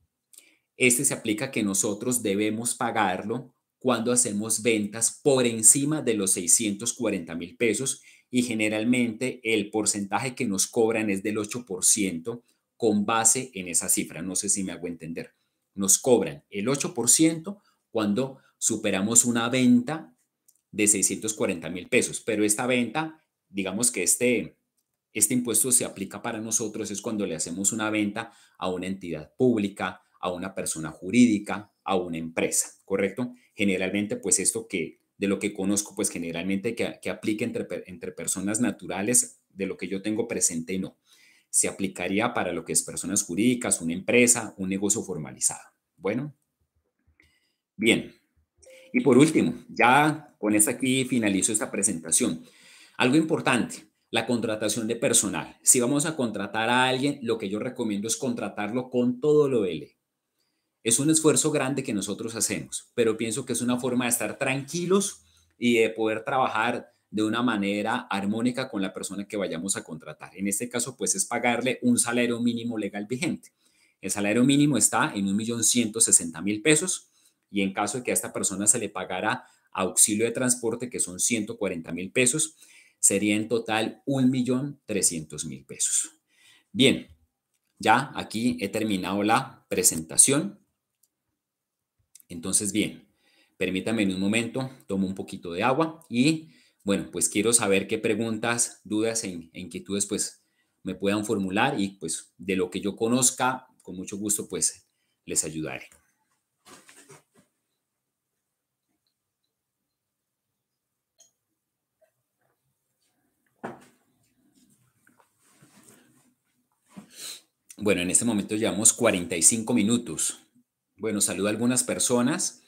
Speaker 1: este se aplica que nosotros debemos pagarlo cuando hacemos ventas por encima de los 640 mil pesos y generalmente el porcentaje que nos cobran es del 8% con base en esa cifra. No sé si me hago entender. Nos cobran el 8% cuando superamos una venta de 640 mil pesos, pero esta venta, digamos que este, este impuesto se aplica para nosotros es cuando le hacemos una venta a una entidad pública, a una persona jurídica, a una empresa, ¿correcto? Generalmente, pues esto que de lo que conozco, pues generalmente que, aplique entre, personas naturales, de lo que yo tengo presente no. Se aplicaría para lo que es personas jurídicas, una empresa, un negocio formalizado. Bueno, bien. Y por último, ya con esta aquí finalizo esta presentación. Algo importante, la contratación de personal. Si vamos a contratar a alguien, lo que yo recomiendo es contratarlo con todo lo L es un esfuerzo grande que nosotros hacemos, pero pienso que es una forma de estar tranquilos y de poder trabajar de una manera armónica con la persona que vayamos a contratar. En este caso, pues es pagarle un salario mínimo legal vigente. El salario mínimo está en 1.160.000 pesos y en caso de que a esta persona se le pagara auxilio de transporte, que son 140.000 pesos, sería en total 1.300.000 pesos. Bien, ya aquí he terminado la presentación. Entonces, bien, permítame en un momento, tomo un poquito de agua y, bueno, pues quiero saber qué preguntas, dudas e, e inquietudes, pues, me puedan formular y, pues, de lo que yo conozca, con mucho gusto, pues, les ayudaré. Bueno, en este momento llevamos 45 minutos. Bueno, saludo a algunas personas.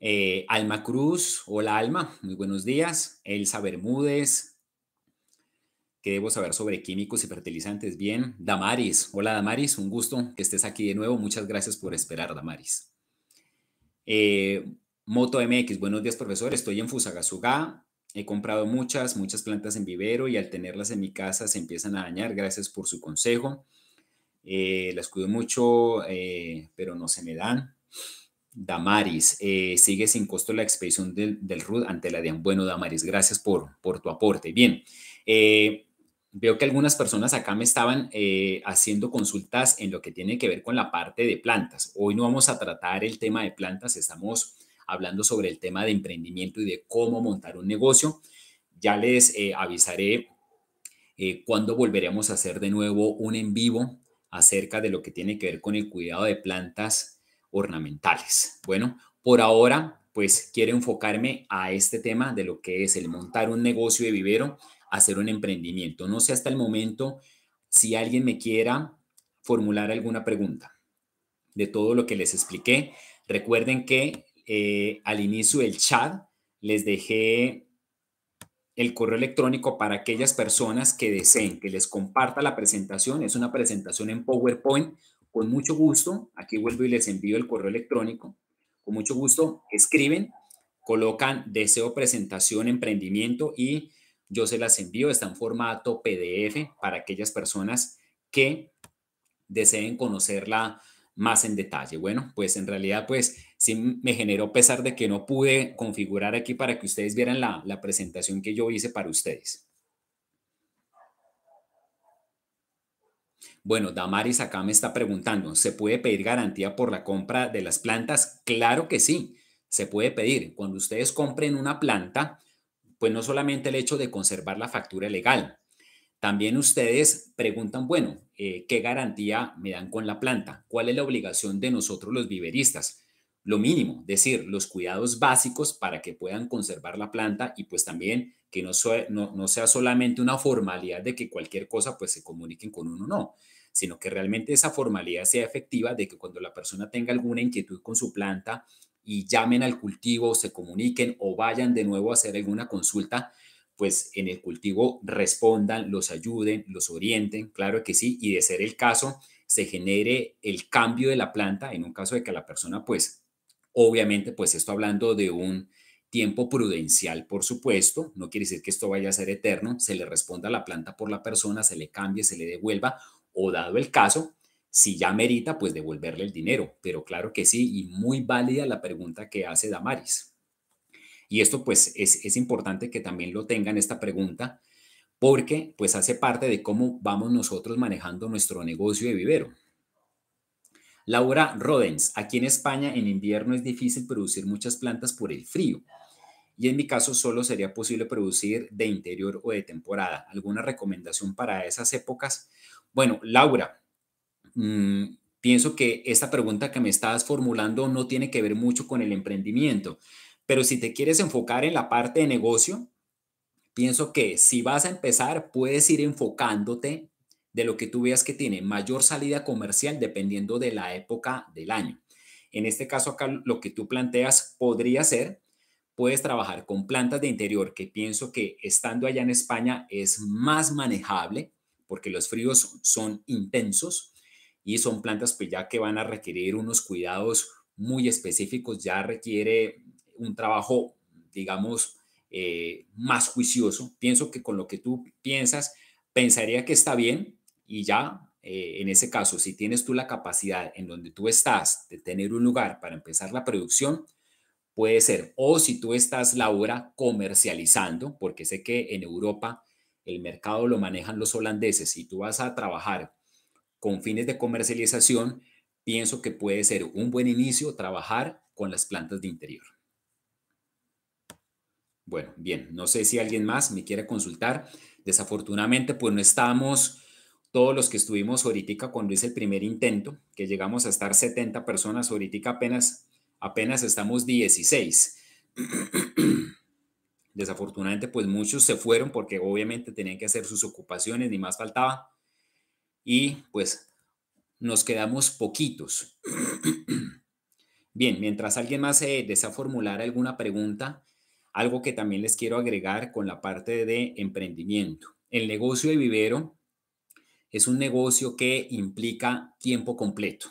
Speaker 1: Eh, Alma Cruz, hola Alma, muy buenos días. Elsa Bermúdez, ¿qué debo saber sobre químicos y fertilizantes? Bien. Damaris, hola Damaris, un gusto que estés aquí de nuevo. Muchas gracias por esperar, Damaris. Eh, Moto MX, buenos días profesor, estoy en Fusagasugá. He comprado muchas, muchas plantas en vivero y al tenerlas en mi casa se empiezan a dañar. Gracias por su consejo eh, las cuido mucho, eh, pero no se me dan. Damaris, eh, sigue sin costo la expedición del, del RUD ante la DIAN. Bueno, Damaris, gracias por, por tu aporte. Bien, eh, veo que algunas personas acá me estaban haciendo consultas en lo que tiene que ver con la parte de plantas. Hoy no vamos a tratar el tema de plantas, estamos hablando sobre el tema de emprendimiento y de cómo montar un negocio. Ya les avisaré cuándo volveremos a hacer de nuevo un en vivo acerca de lo que tiene que ver con el cuidado de plantas ornamentales. Bueno, por ahora, pues quiero enfocarme a este tema de lo que es el montar un negocio de vivero, hacer un emprendimiento. No sé hasta el momento si alguien me quiera formular alguna pregunta de todo lo que les expliqué. Recuerden que eh, al inicio del chat les dejé el correo electrónico para aquellas personas que deseen que les comparta la presentación. Es una presentación en PowerPoint. Con mucho gusto, aquí vuelvo y les envío el correo electrónico. Con mucho gusto, escriben, colocan deseo presentación, emprendimiento y yo se las envío. Está en formato PDF para aquellas personas que deseen conocerla más en detalle. Bueno, pues en realidad, pues sí me generó pesar de que no pude configurar aquí para que ustedes vieran la, presentación que yo hice para ustedes. Bueno, Damaris acá me está preguntando, ¿se puede pedir garantía por la compra de las plantas? Claro que sí, se puede pedir. Cuando ustedes compren una planta, pues no solamente el hecho de conservar la factura legal, también ustedes preguntan, bueno, eh, ¿qué garantía me dan con la planta? ¿Cuál es la obligación de nosotros los viveristas? lo mínimo, decir, los cuidados básicos para que puedan conservar la planta y pues también que no, sea solamente una formalidad de que cualquier cosa pues se comuniquen con uno, no, sino que realmente esa formalidad sea efectiva de que cuando la persona tenga alguna inquietud con su planta y llamen al cultivo, se comuniquen o vayan de nuevo a hacer alguna consulta, pues en el cultivo respondan, los ayuden, los orienten, claro que sí, y de ser el caso, se genere el cambio de la planta en un caso de que la persona pues Obviamente, pues esto hablando de un tiempo prudencial, por supuesto, no quiere decir que esto vaya a ser eterno, se le responda a la planta por la persona, se le cambie, se le devuelva o dado el caso, si ya merita, pues devolverle el dinero. Pero claro que sí, y muy válida la pregunta que hace Damaris. Y esto pues es, es importante que también lo tengan esta pregunta porque pues hace parte de cómo vamos nosotros manejando nuestro negocio de vivero. Laura Rodens, aquí en España en invierno es difícil producir muchas plantas por el frío y en mi caso solo sería posible producir de interior o de temporada. ¿Alguna recomendación para esas épocas? Bueno, Laura, mm, pienso que esta pregunta que me estás formulando no tiene que ver mucho con el emprendimiento, pero si te quieres enfocar en la parte de negocio, pienso que si vas a empezar, puedes ir enfocándote de lo que tú veas que tiene mayor salida comercial dependiendo de la época del año. En este caso acá lo que tú planteas podría ser, puedes trabajar con plantas de interior que pienso que estando allá en España es más manejable porque los fríos son intensos y son plantas pues ya que van a requerir unos cuidados muy específicos, ya requiere un trabajo, digamos, eh, más juicioso. Pienso que con lo que tú piensas, pensaría que está bien, y ya eh, en ese caso, si tienes tú la capacidad en donde tú estás de tener un lugar para empezar la producción, puede ser, o si tú estás, la Laura, comercializando, porque sé que en Europa el mercado lo manejan los holandeses, y tú vas a trabajar con fines de comercialización, pienso que puede ser un buen inicio trabajar con las plantas de interior. Bueno, bien, no sé si alguien más me quiere consultar. Desafortunadamente, pues no estamos todos los que estuvimos ahorita cuando hice el primer intento, que llegamos a estar 70 personas, ahorita apenas, apenas estamos 16. [clears throat] Desafortunadamente, pues muchos se fueron porque obviamente tenían que hacer sus ocupaciones, ni más faltaba. Y pues nos quedamos poquitos. [clears throat] Bien, mientras alguien más se desea formular alguna pregunta, algo que también les quiero agregar con la parte de emprendimiento. El negocio de vivero es un negocio que implica tiempo completo.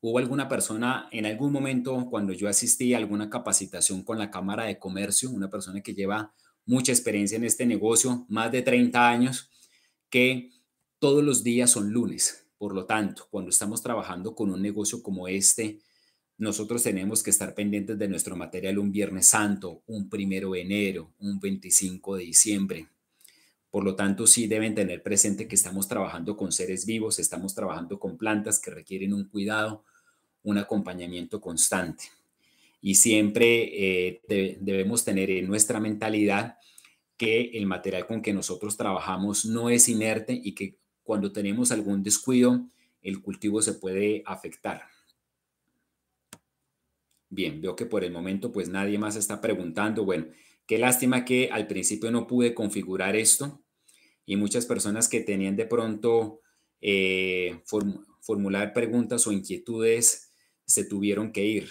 Speaker 1: Hubo alguna persona en algún momento cuando yo asistí a alguna capacitación con la Cámara de Comercio, una persona que lleva mucha experiencia en este negocio, más de 30 años, que todos los días son lunes. Por lo tanto, cuando estamos trabajando con un negocio como este, nosotros tenemos que estar pendientes de nuestro material un Viernes Santo, un primero de enero, un 25 de diciembre, por lo tanto, sí deben tener presente que estamos trabajando con seres vivos, estamos trabajando con plantas que requieren un cuidado, un acompañamiento constante. Y siempre eh, debemos tener en nuestra mentalidad que el material con que nosotros trabajamos no es inerte y que cuando tenemos algún descuido, el cultivo se puede afectar. Bien, veo que por el momento pues nadie más está preguntando. Bueno, qué lástima que al principio no pude configurar esto y muchas personas que tenían de pronto eh, formular preguntas o inquietudes se tuvieron que ir.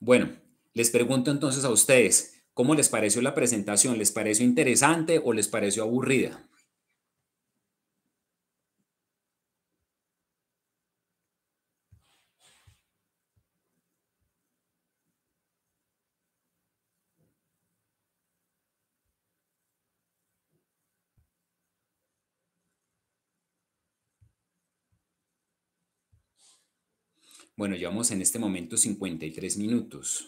Speaker 1: Bueno, les pregunto entonces a ustedes, ¿cómo les pareció la presentación? ¿Les pareció interesante o les pareció aburrida? Bueno, llevamos en este momento 53 minutos.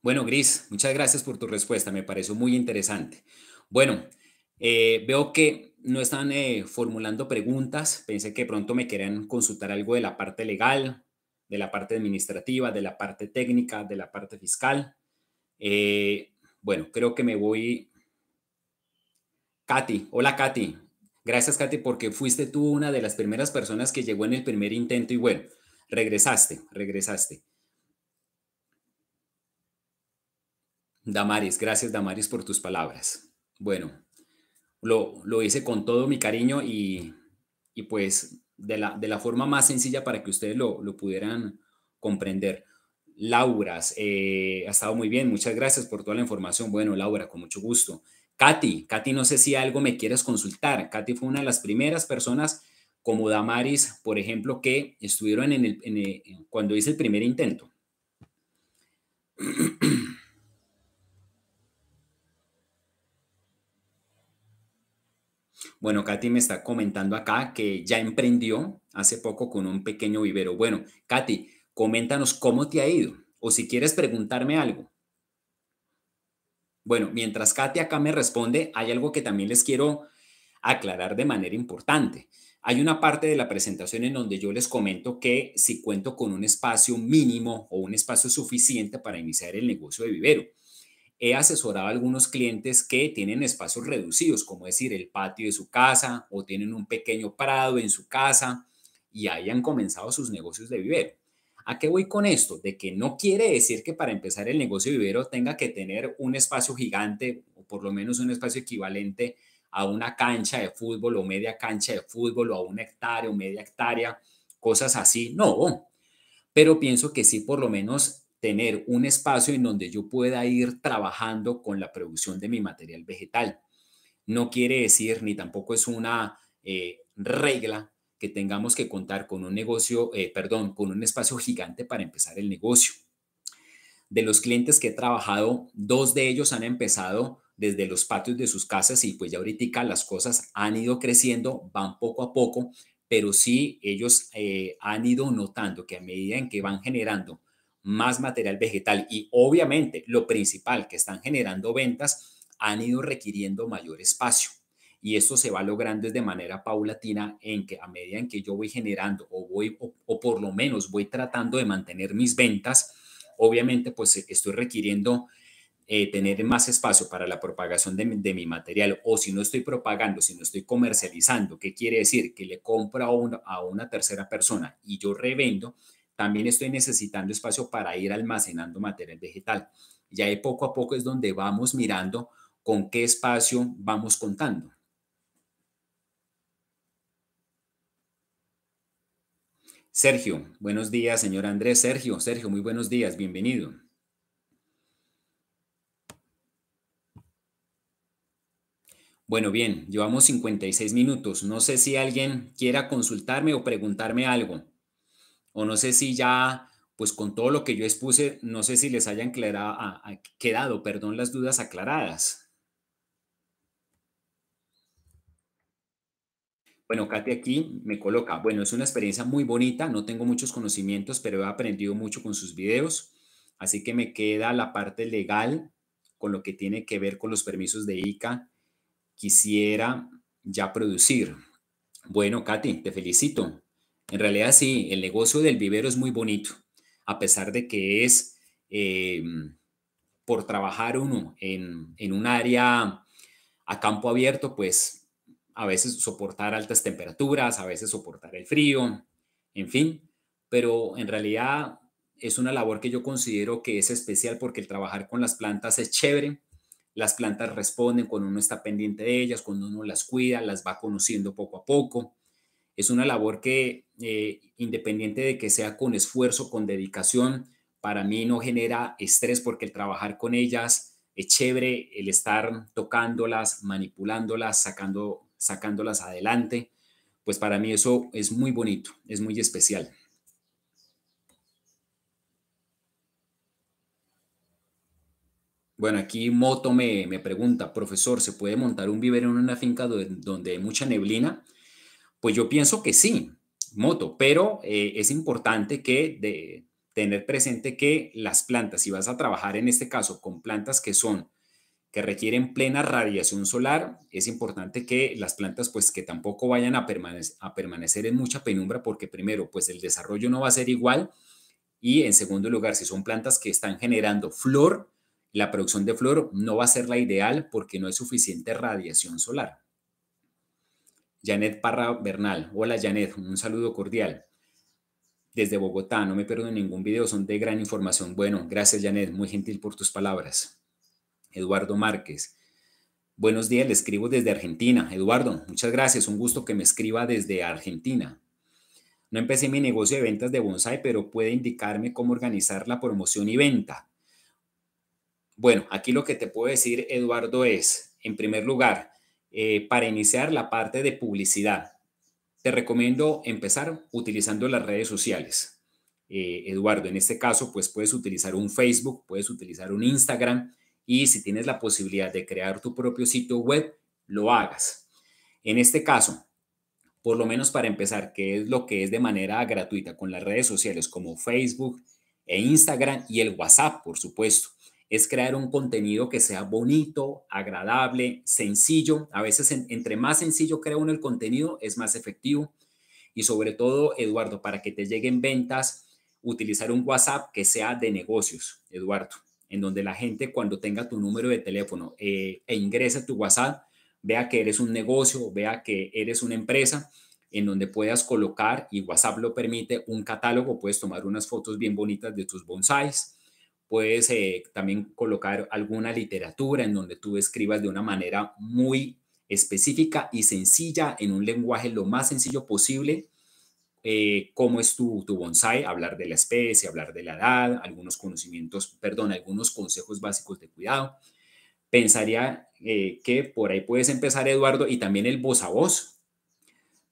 Speaker 1: Bueno, Gris, muchas gracias por tu respuesta, me pareció muy interesante. Bueno, eh, veo que no están eh, formulando preguntas, pensé que pronto me querían consultar algo de la parte legal, de la parte administrativa, de la parte técnica, de la parte fiscal. Eh, bueno, creo que me voy Katy, hola Katy. Gracias Katy porque fuiste tú una de las primeras personas que llegó en el primer intento y bueno, regresaste, regresaste. Damaris, gracias Damaris por tus palabras. Bueno, lo, lo hice con todo mi cariño y, y pues de la, de la, forma más sencilla para que ustedes lo, pudieran comprender. Laura, eh, ha estado muy bien, muchas gracias por toda la información. Bueno, Laura, con mucho gusto. Katy, Katy, no sé si algo me quieres consultar. Katy fue una de las primeras personas como Damaris, por ejemplo, que estuvieron en cuando hice el primer intento. [clears throat] Bueno, Katy me está comentando acá que ya emprendió hace poco con un pequeño vivero. Bueno, Katy, coméntanos cómo te ha ido o si quieres preguntarme algo. Bueno, mientras Katia acá me responde, hay algo que también les quiero aclarar de manera importante. Hay una parte de la presentación en donde yo les comento que si cuento con un espacio mínimo o un espacio suficiente para iniciar el negocio de vivero. He asesorado a algunos clientes que tienen espacios reducidos, como decir el patio de su casa o tienen un pequeño prado en su casa y hayan comenzado sus negocios de vivero. ¿A qué voy con esto? De que no quiere decir que para empezar el negocio vivero tenga que tener un espacio gigante o por lo menos un espacio equivalente a una cancha de fútbol o media cancha de fútbol o a una hectárea o media hectárea, cosas así. No, pero pienso que sí por lo menos tener un espacio en donde yo pueda ir trabajando con la producción de mi material vegetal. No quiere decir, ni tampoco es una eh, regla que tengamos que contar con un negocio, eh, perdón, con un espacio gigante para empezar el negocio. De los clientes que he trabajado, dos de ellos han empezado desde los patios de sus casas y pues ya ahorita las cosas han ido creciendo, van poco a poco, pero sí ellos eh, han ido notando que a medida en que van generando más material vegetal y obviamente lo principal que están generando ventas, han ido requiriendo mayor espacio y eso se va logrando de manera paulatina en que a medida en que yo voy generando o voy o, por lo menos voy tratando de mantener mis ventas, obviamente pues eh, estoy requiriendo eh, tener más espacio para la propagación de mi, material o si no estoy propagando, si no estoy comercializando, ¿qué quiere decir? Que le compro a, a una tercera persona y yo revendo, también estoy necesitando espacio para ir almacenando material vegetal. Y ahí poco a poco es donde vamos mirando con qué espacio vamos contando. Sergio, buenos días, señor Andrés. Sergio, Sergio, muy buenos días, bienvenido. Bueno, bien, llevamos 56 minutos. No sé si alguien quiera consultarme o preguntarme algo. O no sé si ya, pues con todo lo que yo expuse, no sé si les hayan quedado, perdón, las dudas aclaradas. Bueno, Katy aquí me coloca, bueno, es una experiencia muy bonita, no tengo muchos conocimientos, pero he aprendido mucho con sus videos, así que me queda la parte legal con lo que tiene que ver con los permisos de ICA. Quisiera ya producir. Bueno, Katy, te felicito. En realidad sí, el negocio del vivero es muy bonito, a pesar de que es em, por trabajar uno en, en un área a campo abierto, pues a veces soportar altas temperaturas, a veces soportar el frío, en fin, pero en realidad es una labor que yo considero que es especial porque el trabajar con las plantas es chévere, las plantas responden cuando uno está pendiente de ellas, cuando uno las cuida, las va conociendo poco a poco. Es una labor que, eh, independiente de que sea con esfuerzo, con dedicación, para mí no genera estrés porque el trabajar con ellas es chévere, el estar tocándolas, manipulándolas, sacando sacándolas adelante, pues para mí eso es muy bonito, es muy especial. Bueno, aquí Moto me, me, pregunta, profesor, ¿se puede montar un vivero en una finca donde, hay mucha neblina? Pues yo pienso que sí, Moto, pero eh, es importante que de, tener presente que las plantas, si vas a trabajar en este caso con plantas que son que requieren plena radiación solar. Es importante que las plantas pues que tampoco vayan a, permanecer, a permanecer en mucha penumbra porque primero pues el desarrollo no va a ser igual y en segundo lugar si son plantas que están generando flor, la producción de flor no va a ser la ideal porque no es suficiente radiación solar. Janet Parra Bernal. Hola Janet, un saludo cordial. Desde Bogotá, no me pierdo ningún video, son de gran información. Bueno, gracias Janet, muy gentil por tus palabras. Eduardo Márquez. Buenos días, le escribo desde Argentina. Eduardo, muchas gracias, un gusto que me escriba desde Argentina. No empecé mi negocio de ventas de bonsai, pero puede indicarme cómo organizar la promoción y venta. Bueno, aquí lo que te puedo decir, Eduardo, es, en primer lugar, eh, para iniciar la parte de publicidad, te recomiendo empezar utilizando las redes sociales. Eh, Eduardo, en este caso, pues puedes utilizar un Facebook, puedes utilizar un Instagram, y si tienes la posibilidad de crear tu propio sitio web, lo hagas. En este caso, por lo menos para empezar, que es lo que es de manera gratuita con las redes sociales como Facebook e Instagram y el WhatsApp, por supuesto, es crear un contenido que sea bonito, agradable, sencillo. A veces entre más sencillo crea uno el contenido, es más efectivo. Y sobre todo, Eduardo, para que te lleguen ventas, utilizar un WhatsApp que sea de negocios, Eduardo en donde la gente cuando tenga tu número de teléfono eh, e ingrese a tu WhatsApp, vea que eres un negocio, vea que eres una empresa, en donde puedas colocar, y WhatsApp lo permite, un catálogo, puedes tomar unas fotos bien bonitas de tus bonsais, puedes eh, también colocar alguna literatura en donde tú escribas de una manera muy específica y sencilla, en un lenguaje lo más sencillo posible, eh, cómo es tu, tu, bonsai, hablar de la especie, hablar de la edad, algunos conocimientos, perdón, algunos consejos básicos de cuidado. Pensaría eh, que por ahí puedes empezar, Eduardo, y también el voz a voz,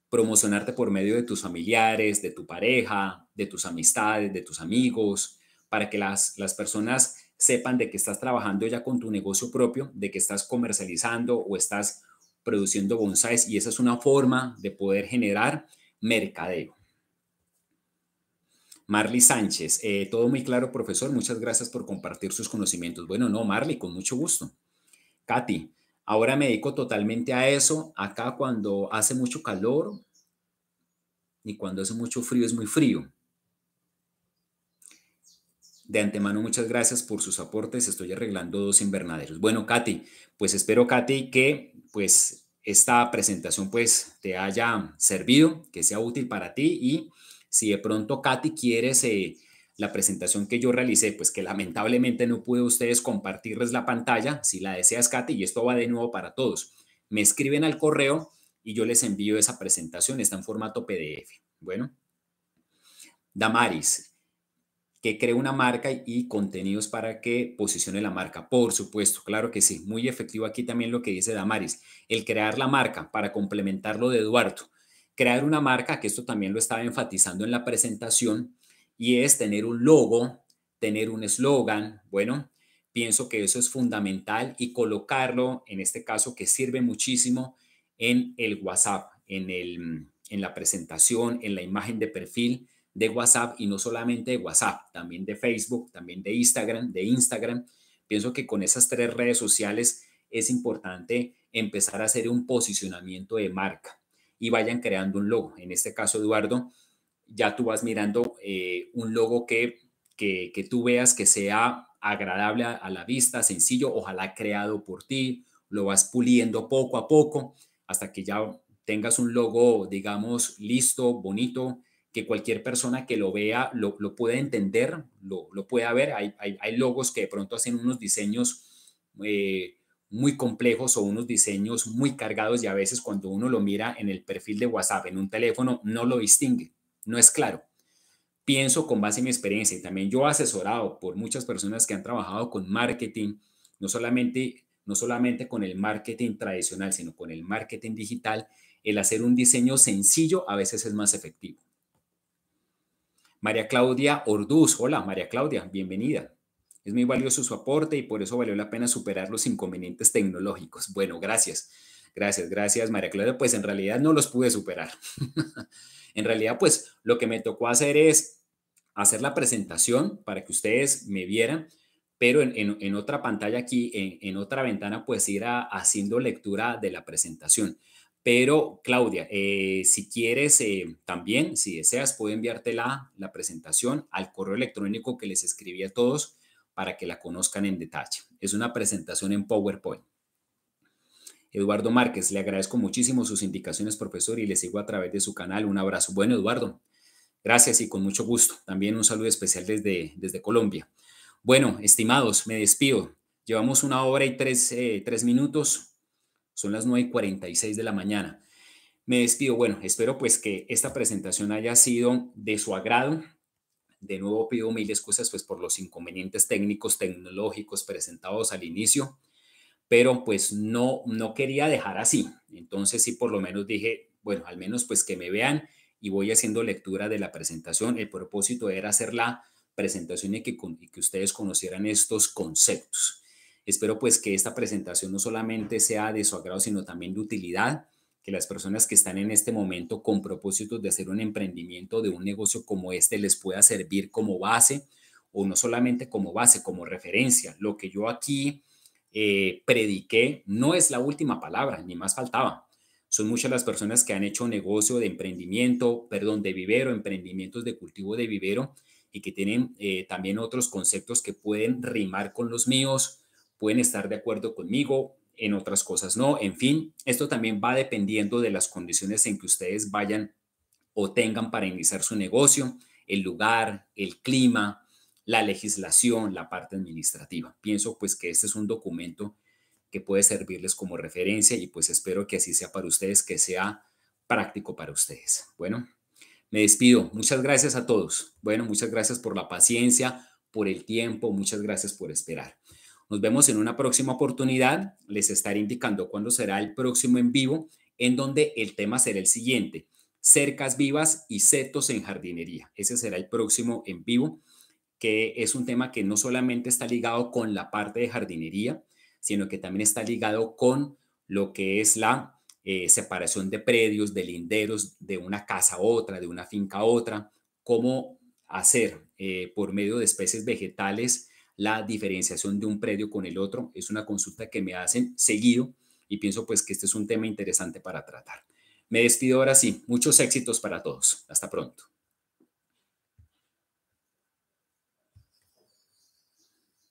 Speaker 1: promocionarte por medio de tus familiares, de tu pareja, de tus amistades, de tus amigos, para que las, las personas sepan de que estás trabajando ya con tu negocio propio, de que estás comercializando o estás produciendo bonsáis y esa es una forma de poder generar mercadeo. Marley Sánchez, eh, todo muy claro, profesor. Muchas gracias por compartir sus conocimientos. Bueno, no, Marley, con mucho gusto. Katy, ahora me dedico totalmente a eso. Acá cuando hace mucho calor y cuando hace mucho frío es muy frío. De antemano, muchas gracias por sus aportes. Estoy arreglando dos invernaderos. Bueno, Katy, pues espero, Katy, que pues esta presentación pues te haya servido, que sea útil para ti y si de pronto, Katy, quiere la presentación que yo realicé, pues que lamentablemente no pude ustedes compartirles la pantalla, si la deseas, Katy, y esto va de nuevo para todos. Me escriben al correo y yo les envío esa presentación, está en formato PDF. Bueno, Damaris, que cree una marca y contenidos para que posicione la marca. Por supuesto, claro que sí. Muy efectivo aquí también lo que dice Damaris, el crear la marca para complementar lo de Eduardo crear una marca, que esto también lo estaba enfatizando en la presentación, y es tener un logo, tener un eslogan, bueno, pienso que eso es fundamental y colocarlo, en este caso que sirve muchísimo, en el WhatsApp, en, el, en la presentación, en la imagen de perfil de WhatsApp y no solamente de WhatsApp, también de Facebook, también de Instagram, de Instagram. Pienso que con esas tres redes sociales es importante empezar a hacer un posicionamiento de marca y vayan creando un logo. En este caso, Eduardo, ya tú vas mirando eh, un logo que, que, tú veas que sea agradable a, la vista, sencillo, ojalá creado por ti, lo vas puliendo poco a poco hasta que ya tengas un logo, digamos, listo, bonito, que cualquier persona que lo vea lo, lo pueda entender, lo, lo pueda ver. Hay, logos que de pronto hacen unos diseños eh, muy complejos o unos diseños muy cargados y a veces cuando uno lo mira en el perfil de WhatsApp, en un teléfono, no lo distingue, no es claro. Pienso con base en mi experiencia y también yo asesorado por muchas personas que han trabajado con marketing, no solamente, no solamente con el marketing tradicional, sino con el marketing digital, el hacer un diseño sencillo a veces es más efectivo. María Claudia Orduz, hola María Claudia, bienvenida. Es muy valioso su aporte y por eso valió la pena superar los inconvenientes tecnológicos. Bueno, gracias. Gracias, gracias, María Claudia. Pues en realidad no los pude superar. [laughs] en realidad, pues lo que me tocó hacer es hacer la presentación para que ustedes me vieran, pero en, otra pantalla aquí, en, otra ventana, pues ir haciendo lectura de la presentación. Pero, Claudia, eh, si quieres eh, también, si deseas, puedo enviarte la presentación al correo electrónico que les escribí a todos para que la conozcan en detalle. Es una presentación en PowerPoint. Eduardo Márquez, le agradezco muchísimo sus indicaciones, profesor, y le sigo a través de su canal. Un abrazo. Bueno, Eduardo, gracias y con mucho gusto. También un saludo especial desde, desde Colombia. Bueno, estimados, me despido. Llevamos una hora y tres, eh, minutos. Son las 9 y 46 de la mañana. Me despido. Bueno, espero pues que esta presentación haya sido de su agrado. De nuevo pido mil excusas pues por los inconvenientes técnicos, tecnológicos presentados al inicio, pero pues no, no quería dejar así. Entonces sí por lo menos dije, bueno, al menos pues que me vean y voy haciendo lectura de la presentación. El propósito era hacer la presentación y que, que ustedes conocieran estos conceptos. Espero pues que esta presentación no solamente sea de su agrado, sino también de utilidad que las personas que están en este momento con propósitos de hacer un emprendimiento de un negocio como este les pueda servir como base o no solamente como base, como referencia. Lo que yo aquí eh, prediqué no es la última palabra, ni más faltaba. Son muchas las personas que han hecho negocio de emprendimiento, perdón, de vivero, emprendimientos de cultivo de vivero y que tienen eh, también otros conceptos que pueden rimar con los míos, pueden estar de acuerdo conmigo, en otras cosas no. En fin, esto también va dependiendo de las condiciones en que ustedes vayan o tengan para iniciar su negocio, el lugar, el clima, la legislación, la parte administrativa. Pienso pues que este es un documento que puede servirles como referencia y pues espero que así sea para ustedes, que sea práctico para ustedes. Bueno, me despido. Muchas gracias a todos. Bueno, muchas gracias por la paciencia, por el tiempo, muchas gracias por esperar. Nos vemos en una próxima oportunidad. Les estaré indicando cuándo será el próximo en vivo, en donde el tema será el siguiente. Cercas vivas y setos en jardinería. Ese será el próximo en vivo, que es un tema que no solamente está ligado con la parte de jardinería, sino que también está ligado con lo que es la eh, separación de predios, de linderos, de una casa a otra, de una finca a otra, cómo hacer eh, por medio de especies vegetales la diferenciación de un predio con el otro. Es una consulta que me hacen seguido y pienso pues que este es un tema interesante para tratar. Me despido ahora sí. Muchos éxitos para todos. Hasta pronto.